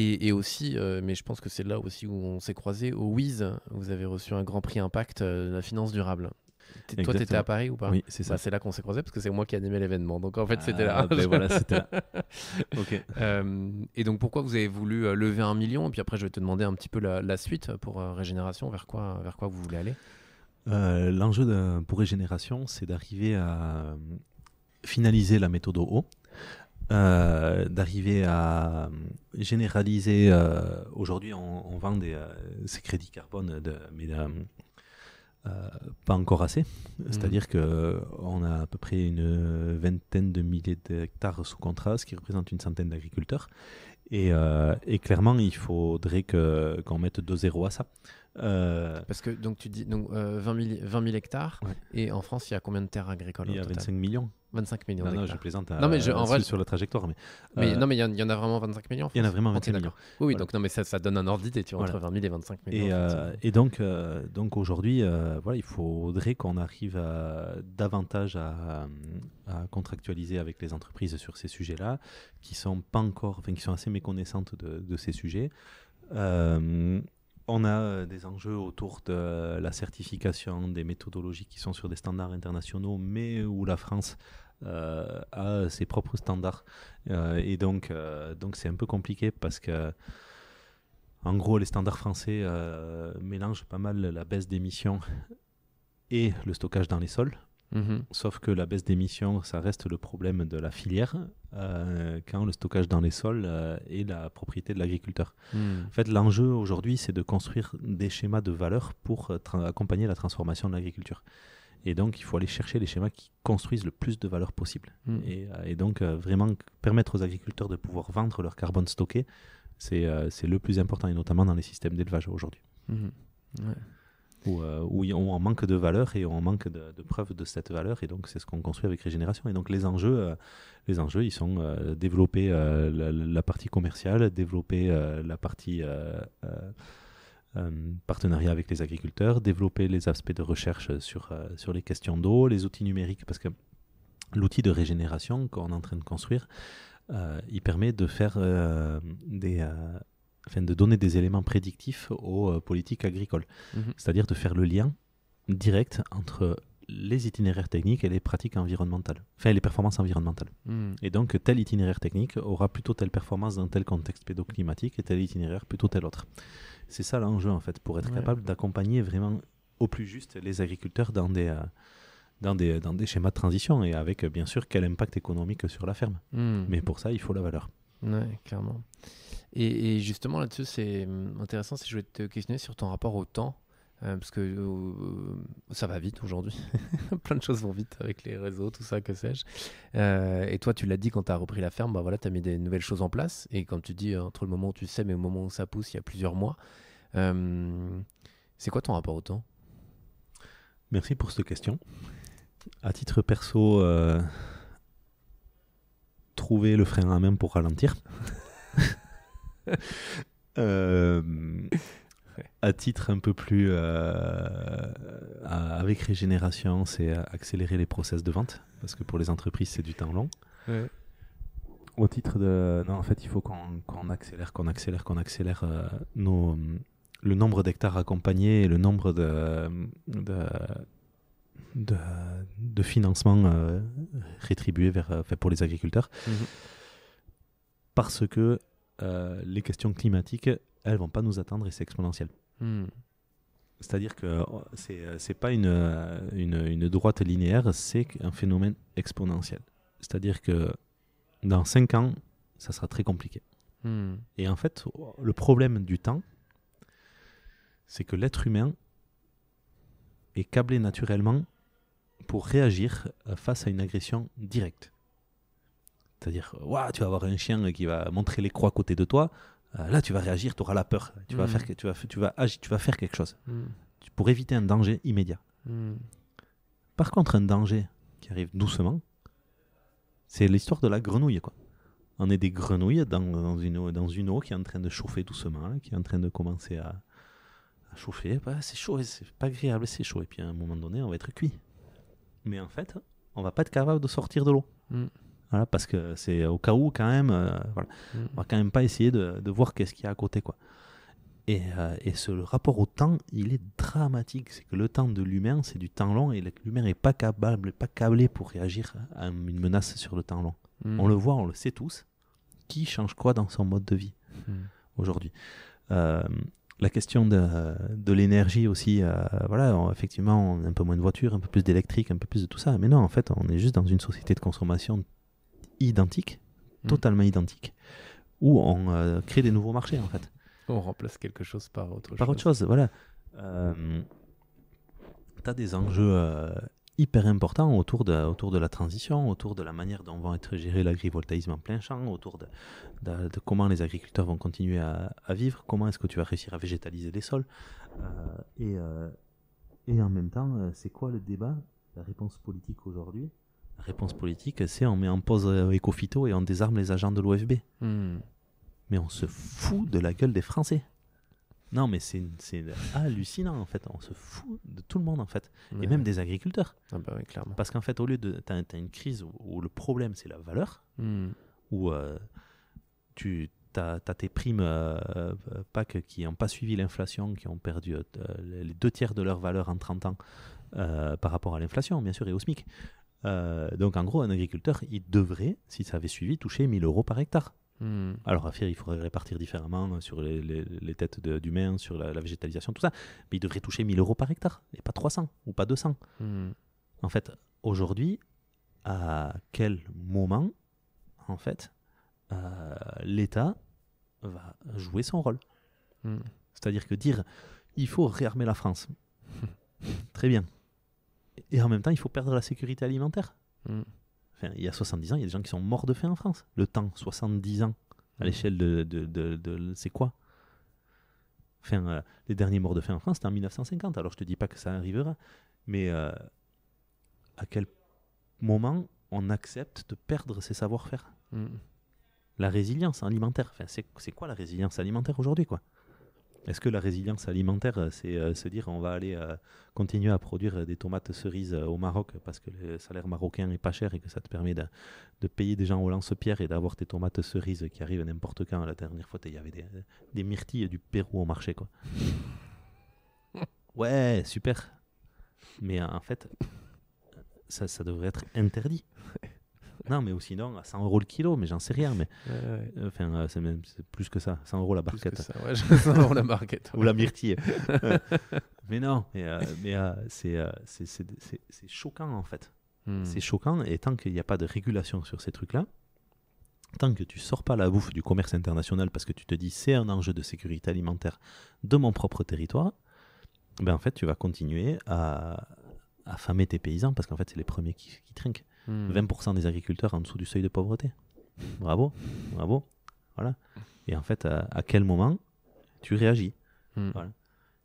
Speaker 1: Et, aussi, euh, mais je pense que c'est là aussi où on s'est croisé au Wiz. Vous avez reçu un grand prix Impact de euh, la finance durable. Toi, étais à Paris ou pas Oui, c'est ça. Bah, c'est là qu'on s'est croisé parce que c'est moi qui animais l'événement. Donc en fait, c'était là. Ah, ben voilà, c'était [LAUGHS] ok. Euh, et donc, pourquoi vous avez voulu lever un million Et puis après, je vais te demander un petit peu la, suite pour Régénération, vers quoi, vers quoi vous voulez aller
Speaker 2: L'enjeu pour Régénération, c'est d'arriver à, finaliser la méthode O, euh, d'arriver à généraliser. Euh, aujourd'hui, on, vend des, euh, ces crédits carbone, de, mais euh, pas encore assez. Mhm. C'est-à-dire que on a à peu près une vingtaine de milliers d'hectares sous contrat, ce qui représente une centaine d'agriculteurs. Et, clairement, il faudrait qu'on mette 2 zéro à ça. Euh, Parce que donc tu dis donc, 20, euh, 000, hectares, et en
Speaker 1: France, il y a combien de terres agricoles Il y a 25 millions. 25 millions. Non, non, je plaisante. À, euh, je, en sur la trajectoire. Mais, mais non, mais il y, en a vraiment 25 millions. Il y en a vraiment 25 millions. Oui, voilà. donc non, mais ça, ça donne un ordre d'idée, tu entre 20 000 et 25 millions.
Speaker 2: Et, et donc, donc aujourd'hui, voilà, il faudrait qu'on arrive à, davantage à, contractualiser avec les entreprises sur ces sujets-là, qui sont pas encore, enfin, qui sont assez méconnaissantes de, de ces sujets. On a euh, des enjeux autour de euh, la certification des méthodologies qui sont sur des standards internationaux, mais où la France euh, a ses propres standards. et donc, donc c'est un peu compliqué parce que, en gros, les standards français mélangent pas mal la baisse d'émissions et le stockage dans les sols. Mhm. Sauf que la baisse d'émissions, ça reste le problème de la filière euh, quand le stockage dans les sols euh, est la propriété de l'agriculteur. Mhm. En fait, l'enjeu aujourd'hui, c'est de construire des schémas de valeur pour euh, accompagner la transformation de l'agriculture. Et donc, il faut aller chercher les schémas qui construisent le plus de valeur possible. Mhm. Et, donc, vraiment permettre aux agriculteurs de pouvoir vendre leur carbone stocké, c'est le plus important, et notamment dans les systèmes d'élevage aujourd'hui. Euh, où, on manque de valeur et on manque de, de preuves de cette valeur. Et donc, c'est ce qu'on construit avec Régénération. Et donc, les enjeux, euh, les enjeux ils sont euh, développer la, partie commerciale, développer la partie partenariat avec les agriculteurs, développer les aspects de recherche sur, sur les questions d'eau, les outils numériques, parce que l'outil de régénération qu'on est en train de construire, il permet de faire des enfin, de donner des éléments prédictifs aux euh, politiques agricoles, mhm. c'est-à-dire de faire le lien direct entre les itinéraires techniques et les pratiques environnementales, enfin les performances environnementales. Mhm. Et donc tel itinéraire technique aura plutôt telle performance dans tel contexte pédoclimatique et tel itinéraire plutôt tel autre. C'est ça l'enjeu en fait, pour être capable d'accompagner vraiment au plus juste les agriculteurs dans des, euh, dans des, dans des schémas de transition et avec euh, bien sûr quel impact économique sur la ferme. Mhm. Mais pour ça, il faut la valeur.
Speaker 1: Oui, clairement. Et, justement, là-dessus, c'est hum, intéressant si je voulais te questionner sur ton rapport au temps. Euh, parce que euh, euh, ça va vite aujourd'hui. [LAUGHS] Plein de choses vont vite avec les réseaux, tout ça, que sais-je. et toi, tu l'as dit quand tu as repris la ferme, bah voilà, tu as mis des nouvelles choses en place. Et quand tu dis hein, entre le moment où tu sèmes et le moment où ça pousse, il y a plusieurs mois.
Speaker 2: Hum, c'est quoi ton rapport au temps Merci pour cette question. À titre perso, trouver le frein à même pour ralentir. [LAUGHS] Euh, à titre un peu plus euh, avec régénération, c'est accélérer les process de vente parce que pour les entreprises c'est du temps long. Au titre de non en fait il faut qu'on accélère, qu'on accélère, qu'on accélère euh, nos, le nombre d'hectares accompagnés et le nombre de, de, de, financements rétribués pour les agriculteurs. Mhm. Parce que euh, les questions climatiques, elles vont pas nous attendre et c'est exponentiel. Hmm. C'est-à-dire que euh, ce n'est euh, pas une, droite linéaire, c'est un phénomène exponentiel. C'est-à-dire que dans 5 ans, ça sera très compliqué. Hmm. Et en fait, le problème du temps, c'est que l'être humain est câblé naturellement pour réagir face à une agression directe. C'est-à-dire, tu vas avoir un chien qui va montrer les croix à côté de toi. Euh, là, tu vas réagir, tu auras la peur. Tu, vas mm. faire, tu, vas, tu, vas agir, tu vas faire quelque chose mm. pour éviter un danger immédiat. Mm. Par contre, un danger qui arrive doucement, c'est l'histoire de la grenouille. Quoi. On est des grenouilles dans, une, eau, dans une eau qui est en train de chauffer doucement, qui est en train de commencer à, chauffer. Bah, c'est chaud, c'est pas agréable, c'est chaud. Et puis à un moment donné, on va être cuit. Mais en fait, on va pas être capable de sortir de l'eau. Voilà, parce que c'est au cas où quand même, euh, voilà. Mm. on va quand même pas essayer de, voir qu'est-ce qu'il y a à côté quoi. Et, euh, et, ce rapport au temps, il est dramatique. C'est que le temps de l'humain, c'est du temps long et l'humain n'est pas capable, pas câblé pour réagir à une menace sur le temps long. Mm. On le voit, on le sait tous. Qui change quoi dans son mode de vie mm. aujourd'hui euh, La question de, de l'énergie aussi. voilà, effectivement, on a un peu moins de voitures, un peu plus d'électrique, un peu plus de tout ça. Mais non, en fait, on est juste dans une société de consommation identique, hmm. totalement identique, où on euh, crée des nouveaux marchés en fait.
Speaker 1: On remplace quelque chose par autre chose. Par autre chose,
Speaker 2: voilà. Euh, tu as des enjeux euh, hyper importants autour de, autour de la transition, autour de la manière dont va être géré l'agrivoltaïsme en plein champ, autour de, comment les agriculteurs vont continuer à, vivre, comment est-ce que tu vas réussir à végétaliser les sols. et, et en même temps, c'est quoi le débat, la réponse politique aujourd'hui réponse politique, c'est on met en pause euh, Ecofito et on désarme les agents de l'OFB. Hmm. Mais on se fout de la gueule des Français. Non, mais c'est hallucinant en fait. On se fout de tout le monde en fait. Et même des agriculteurs. Ah bah Parce qu'en fait, au lieu de. Tu as, une crise où, le problème c'est la valeur, hmm. où euh, tu as, tes primes euh, PAC qui n'ont pas suivi l'inflation, qui ont perdu les deux tiers de leur valeur en 30 ans par rapport à l'inflation, bien sûr, et au SMIC. Euh, donc en gros, un agriculteur, il devrait, si ça avait suivi, toucher 1000 euros par hectare. Hmm. Alors à faire, il faudrait répartir différemment euh, sur les, têtes d'humains, sur la, végétalisation, tout ça. Mais il devrait toucher 1000 euros par hectare, et pas 300 ou pas 200. Hmm. En fait, aujourd'hui, à quel moment, en fait, euh, l'État va jouer son rôle hmm. C'est-à-dire que dire, il faut réarmer la France. [LAUGHS] Très bien, et en même temps, il faut perdre la sécurité alimentaire. Mm. Enfin, il y a 70 ans, il y a des gens qui sont morts de faim en France. Le temps, 70 ans, à mm. l'échelle de, de, de, c'est quoi enfin, euh, Les derniers morts de faim en France, c'était en 1950. Alors je te dis pas que ça arrivera, mais euh, à quel moment on accepte de perdre ses savoir-faire mm. La résilience alimentaire, enfin, c'est quoi la résilience alimentaire aujourd'hui quoi est-ce que la résilience alimentaire, euh, c'est euh, se dire on va aller euh, continuer à produire des tomates cerises au Maroc parce que le salaire marocain n'est pas cher et que ça te permet de, payer des gens au lance-pierre et d'avoir tes tomates cerises qui arrivent n'importe quand. La dernière fois, il y avait des, myrtilles du Pérou au marché. Quoi. [LAUGHS] Ouais, super. Mais en fait, ça, ça devrait être interdit. Non, mais aussi sinon, à 100 euros le kilo, mais j'en sais rien. Mais... Euh, enfin, euh, c'est même plus que ça, 100 [LAUGHS] euros la barquette. Ou la myrtille. [LAUGHS] [LAUGHS] mais non, mais, euh, c'est, c'est, c'est, choquant en fait. Hmm. C'est choquant, et tant qu'il n'y a pas de régulation sur ces trucs-là, tant que tu sors pas la bouffe du commerce international parce que tu te dis c'est un enjeu de sécurité alimentaire de mon propre territoire, ben en fait tu vas continuer à affamer tes paysans parce qu'en fait c'est les premiers qui trinquent. 20% hmm. des agriculteurs en dessous du seuil de pauvreté. Bravo, bravo. Voilà. Et en fait, à, quel moment tu réagis hmm.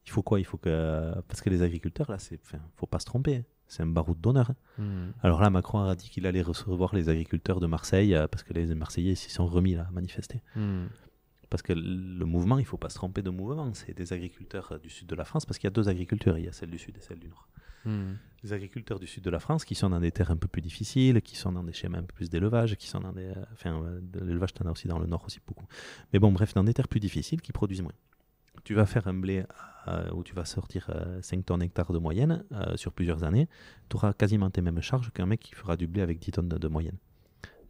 Speaker 2: Il faut quoi Il faut que. Parce que les agriculteurs, là, c'est. faut pas se tromper. Hein. C'est un baroud d'honneur. Hein. Hmm. Alors là, Macron a dit qu'il allait recevoir les agriculteurs de Marseille euh, parce que les Marseillais s'y sont remis là, à manifester. Parce que le mouvement, il faut pas se tromper de mouvement. C'est des agriculteurs euh, du sud de la France parce qu'il y a deux agricultures. Il y a celle du sud et celle du nord les agriculteurs du sud de la France qui sont dans des terres un peu plus difficiles, qui sont dans des schémas un peu plus d'élevage, qui sont dans des. Euh, enfin, euh, l'élevage l'élevage, en as aussi dans le nord aussi beaucoup. Mais bon, bref, dans des terres plus difficiles qui produisent moins. Tu vas faire un blé euh, où tu vas sortir 5 tonnes hectares de moyenne sur plusieurs années, tu auras quasiment tes mêmes charges qu'un mec qui fera du blé avec 10 tonnes de, moyenne.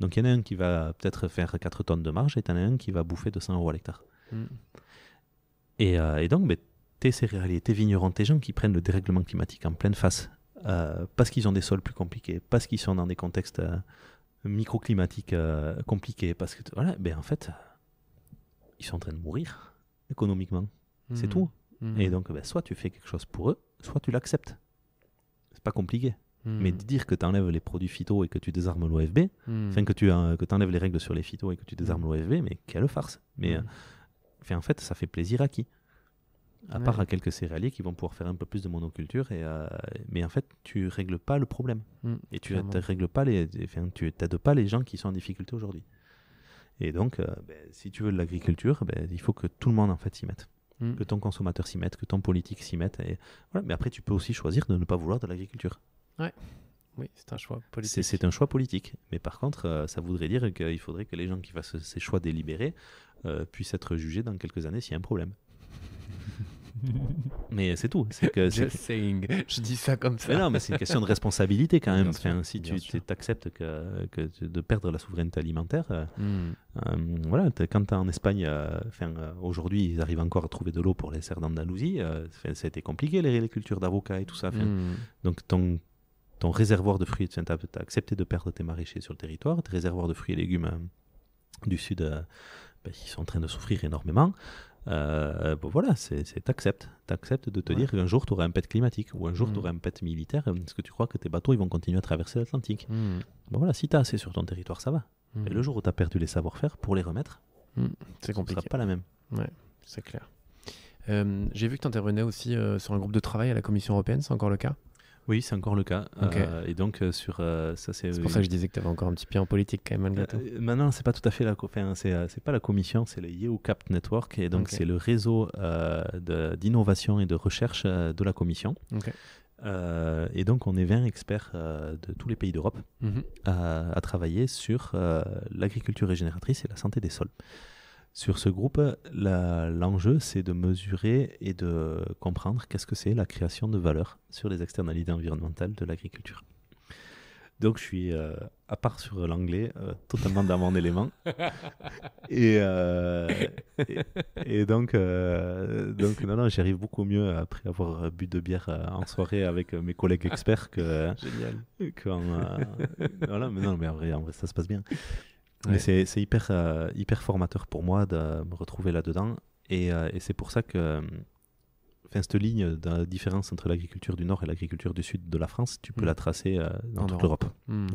Speaker 2: Donc il y en a un qui va peut-être faire 4 tonnes de marge et y en a un qui va bouffer 200 euros à l'hectare. Hmm. Et, donc, ben, tes céréaliers, tes vignerons, tes gens qui prennent le dérèglement climatique en pleine face, euh, parce qu'ils ont des sols plus compliqués, parce qu'ils sont dans des contextes euh, microclimatiques euh, compliqués, parce que voilà, ben en fait, ils sont en train de mourir économiquement. C'est mmh. tout. Mmh. Et donc, ben, soit tu fais quelque chose pour eux, soit tu l'acceptes. C'est pas compliqué. Mmh. Mais dire que tu enlèves les produits phyto et que tu désarmes l'OFB, enfin que tu que enlèves les règles sur les phyto et que tu désarmes l'OFB, mais quelle farce. Mais en fait, ça fait plaisir à qui à part à quelques céréaliers qui vont pouvoir faire un peu plus de monoculture. Euh, mais en fait, tu règles pas le problème. Mm, et tu règles pas les, tu pas les gens qui sont en difficulté aujourd'hui. Et donc, euh, ben, si tu veux de l'agriculture, ben, il faut que tout le monde en fait s'y mette. Mm. Que ton consommateur s'y mette, que ton politique s'y mette. Mais après, tu peux aussi choisir de ne pas vouloir de l'agriculture. Oui, c'est un choix politique. C'est un choix politique. Mais par contre, euh, ça voudrait dire qu'il faudrait que les gens qui fassent ces choix délibérés puissent être jugés dans quelques années s'il y a un problème. [LAUGHS] mais c'est tout. C'est que
Speaker 1: Je dis ça comme ça. Mais non, mais c'est une question de
Speaker 2: responsabilité quand même. si tu acceptes que, de perdre la souveraineté alimentaire, quand euh, hmm. euh, voilà, quand en Espagne, euh, euh, aujourd'hui, ils arrivent encore à trouver de l'eau pour les serres d'Andalousie, ça a été compliqué, les, cultures d'avocats et tout ça. Hmm. Donc, ton, ton réservoir de fruits, tu as, accepté de perdre tes maraîchers sur le territoire, tes réservoirs de fruits et légumes du sud, ben, ils sont en train de souffrir énormément. Euh, bon, voilà, c'est t'acceptes. T'acceptes de te dire qu'un jour tu auras un pet climatique ou un jour mm. tu auras un pet militaire. Est-ce que tu crois que tes bateaux ils vont continuer à traverser l'Atlantique mm. bon, voilà, si t'as assez sur ton territoire, ça va. Mm. Et le jour où tu as perdu les savoir-faire pour les remettre, c'est compliqué. Ce sera pas la même. Ouais, c'est clair. Euh, j'ai vu que tu
Speaker 1: intervenais aussi euh, sur un groupe de travail à la Commission européenne, c'est encore le cas oui, c'est encore le cas. Euh, et donc,
Speaker 2: euh, sur euh, ça, c'est. pour ça que je disais que tu avais encore un petit pied en politique quand même, malgré tout. maintenant, c'est pas tout à fait la. c'est pas la commission, c'est le cap Network. Et donc, c'est le réseau d'innovation et de recherche de la commission. et donc, on est 20 experts de tous les pays d'Europe mhm. à, travailler sur l'agriculture régénératrice et la santé des sols. Sur ce groupe, l'enjeu, c'est de mesurer et de comprendre qu'est-ce que c'est la création de valeur sur les externalités environnementales de l'agriculture. Donc je suis, euh, à part sur l'anglais, euh, totalement dans mon élément. [LAUGHS] Euh, et, et, donc, donc non, non, j'arrive beaucoup mieux après avoir bu de bière en soirée avec mes collègues experts que... Génial. voilà, mais non, mais en vrai, en vrai ça se passe bien. Mais c'est hyper, euh, hyper formateur pour moi de me retrouver là-dedans. Et, euh, c'est pour ça que euh, cette ligne de différence entre l'agriculture du Nord et l'agriculture du Sud de la France, tu peux mm. la tracer dans toute l'Europe. Mm.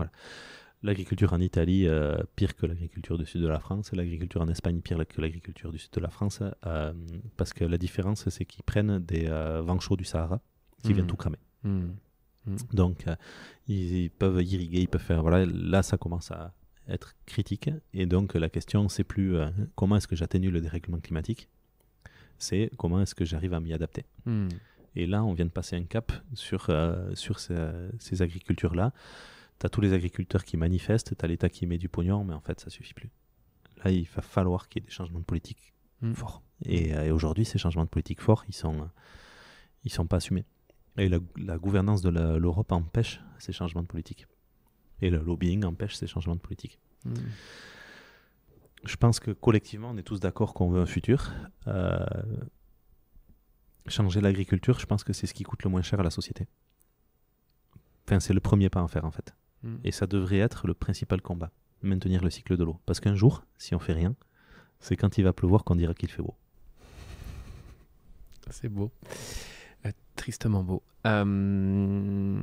Speaker 2: L'agriculture en Italie, pire que l'agriculture du Sud de la France. L'agriculture en Espagne, pire que l'agriculture du Sud de la France. parce que la différence, c'est qu'ils prennent des vents chauds du Sahara qui viennent mm. tout cramer. Donc, ils, ils, peuvent irriguer, ils peuvent faire. Voilà, là, ça commence à, être critique. Et donc la question, c'est plus euh, comment est-ce que j'atténue le dérèglement climatique, c'est comment est-ce que j'arrive à m'y adapter. Hmm. Et là, on vient de passer un cap sur, euh, sur ces, agricultures-là. Tu as tous les agriculteurs qui manifestent, tu as l'État qui met du pognon, mais en fait, ça suffit plus. Là, il va falloir qu'il y ait des changements de politique hmm. forts. Euh, et, aujourd'hui, ces changements de politique forts, ils sont, ils sont pas assumés. Et la gouvernance de l'Europe empêche ces changements de politique. Et le lobbying empêche ces changements de politique. Hmm. Je pense que collectivement, on est tous d'accord qu'on veut un futur. Euh, changer l'agriculture, je pense que c'est ce qui coûte le moins cher à la société. Enfin, c'est le premier pas à faire en fait. Hmm. Et ça devrait être le principal combat, maintenir le cycle de l'eau. Parce qu'un jour, si on fait rien, c'est quand il va pleuvoir qu'on dira qu'il fait beau. C'est beau.
Speaker 1: Euh, tristement beau. Euh...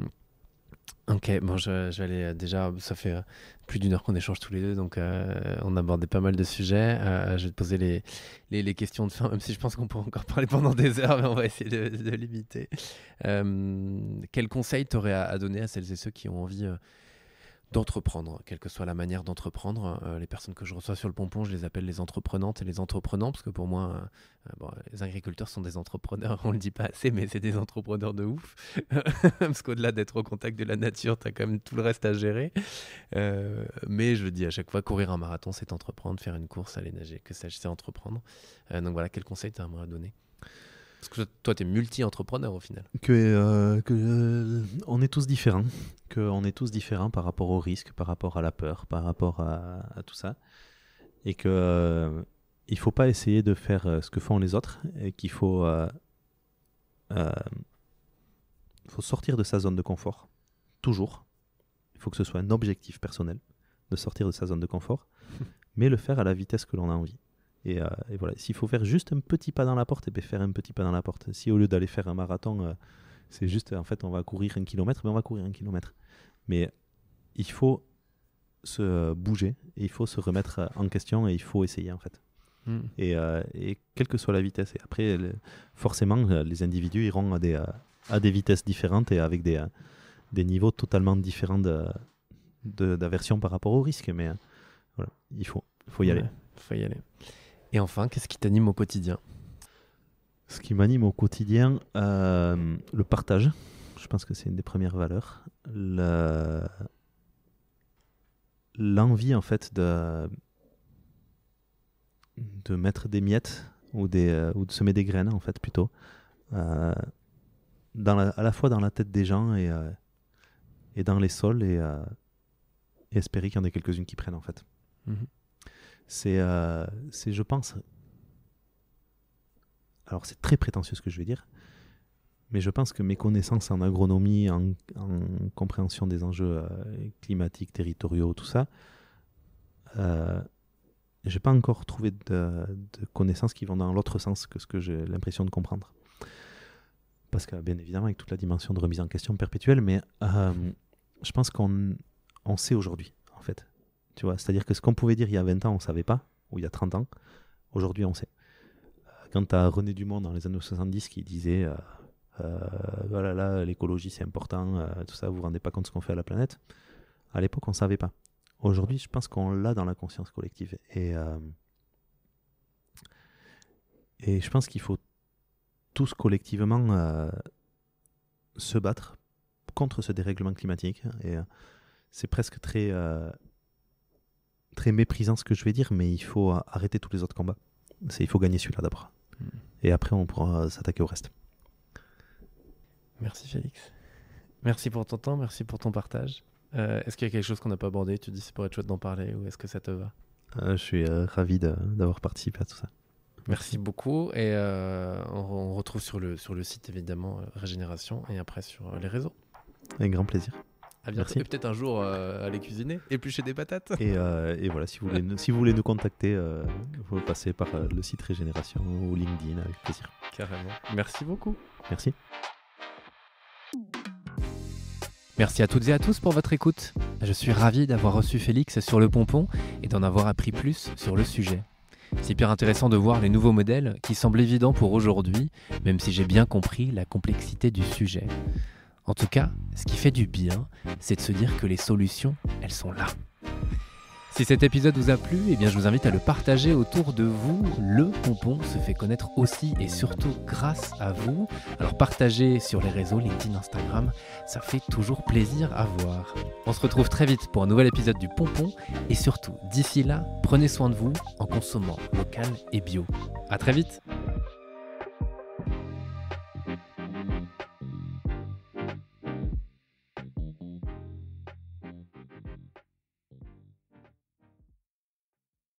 Speaker 1: Ok, bon, je, vais euh, déjà. Ça fait euh, plus d'une heure qu'on échange tous les deux, donc euh, on abordait pas mal de sujets. je vais te poser les, les, les, questions de fin, même si je pense qu'on pourrait encore parler pendant des heures, mais on va
Speaker 2: essayer de, de limiter.
Speaker 1: Euh, quel conseil t'aurais à, donner à celles et ceux qui ont envie d'entreprendre, quelle que soit la manière d'entreprendre. Euh, les personnes que je reçois sur le pompon, je les appelle les entreprenantes et les entreprenants, parce que pour moi, euh, euh, les agriculteurs sont des entrepreneurs, on ne le dit pas assez, mais c'est des entrepreneurs de ouf. [LAUGHS] parce qu'au-delà d'être au contact de la nature, tu as quand même tout le reste à gérer. mais je dis à chaque fois, courir un marathon, c'est entreprendre, faire une course, aller nager, que ça, c'est entreprendre. donc voilà, quel conseil tu aimerais donner parce que toi, tu es
Speaker 2: multi-entrepreneur au final. Que, euh, que euh, on est tous différents. Que on est tous différents par rapport au risque, par rapport à la peur, par rapport à, tout ça. Et que euh, il faut pas essayer de faire ce que font les autres et qu'il faut, faut sortir de sa zone de confort. Toujours. Il faut que ce soit un objectif personnel de sortir de sa zone de confort, [LAUGHS] mais le faire à la vitesse que l'on a envie. Euh, et, voilà, s'il faut faire juste un petit pas dans la porte, et bien faire un petit pas dans la porte. Si au lieu d'aller faire un marathon, euh, c'est juste, en fait, on va courir un kilomètre, mais ben on va courir un kilomètre. Mais il faut se bouger, il faut se remettre euh, en question, et il faut essayer, en fait. Hmm. Et, et, quelle que soit la vitesse. Et après, forcément, les individus iront à des, à des vitesses différentes et avec des, des niveaux totalement différents d'aversion de, d'aversion par rapport au risque. Mais voilà, il faut, faut y aller. Il faut y aller. Et enfin, qu'est-ce qui t'anime au quotidien Ce qui m'anime au quotidien, euh, le partage. Je pense que c'est une des premières valeurs. L'envie, en fait, de... mettre des miettes euh, ou, de semer des graines, en fait, plutôt. Euh, à la fois dans la tête des gens et, dans les sols et, espérer qu'il y en ait quelques-unes qui prennent en fait. Mhm. Euh, c'est, je pense, alors c'est très prétentieux ce que je vais dire, mais je pense que mes connaissances en agronomie, en, compréhension des enjeux euh, climatiques, territoriaux, tout ça, euh, j'ai pas encore trouvé de, connaissances qui vont dans l'autre sens que ce que j'ai l'impression de comprendre. Parce que, bien évidemment, avec toute la dimension de remise en question perpétuelle, mais euh, je pense qu'on sait aujourd'hui, en fait c'est-à-dire que ce qu'on pouvait dire il y a 20 ans, on ne savait pas, ou il y a 30 ans, aujourd'hui on sait. Euh, quand tu as René Dumont dans les années 70 qui disait euh, euh, voilà là l'écologie c'est important, tout ça, vous vous rendez pas compte de ce qu'on fait à la planète. À l'époque on ne savait pas. Aujourd'hui je pense qu'on l'a dans la conscience collective et et je pense qu'il faut tous collectivement se battre contre ce dérèglement climatique et c'est presque très très méprisant ce que je vais dire, mais il faut euh, arrêter tous les autres combats. C'est il faut gagner celui-là d'abord. Hmm. Et après, on pourra euh, s'attaquer au reste.
Speaker 1: Merci Félix. Merci pour ton temps, merci pour ton partage. Euh, est-ce qu'il y a quelque chose qu'on n'a pas abordé Tu dis c'est pour être chouette d'en parler ou est-ce que ça te va
Speaker 2: Je suis ravi d'avoir participé à tout ça.
Speaker 1: Merci beaucoup et on, retrouve sur le, sur le site évidemment Régénération et après sur les réseaux.
Speaker 2: Avec grand plaisir. À peut-être un jour aller euh, cuisiner, éplucher des patates. Euh, et, voilà, si vous voulez, nous, si vous voulez nous contacter, euh, vous passez par le site Régénération ou LinkedIn avec plaisir. Carrément. Merci beaucoup. Merci. Merci à toutes et à tous pour votre
Speaker 1: écoute. Je suis ravi d'avoir reçu Félix sur le pompon et d'en avoir appris plus sur le sujet. C'est hyper intéressant de voir les nouveaux modèles qui semblent évidents pour aujourd'hui, même si j'ai bien compris la complexité du sujet. En tout cas, ce qui fait du bien, c'est de se dire que les solutions, elles sont là. Si cet épisode vous a plu, eh bien je vous invite à le partager autour de vous. Le pompon se fait connaître aussi et surtout grâce à vous. Alors partagez sur les réseaux LinkedIn, Instagram, ça fait toujours plaisir à voir. On se retrouve très vite pour un nouvel épisode du pompon et surtout d'ici là, prenez soin de vous en consommant local et bio. À très vite.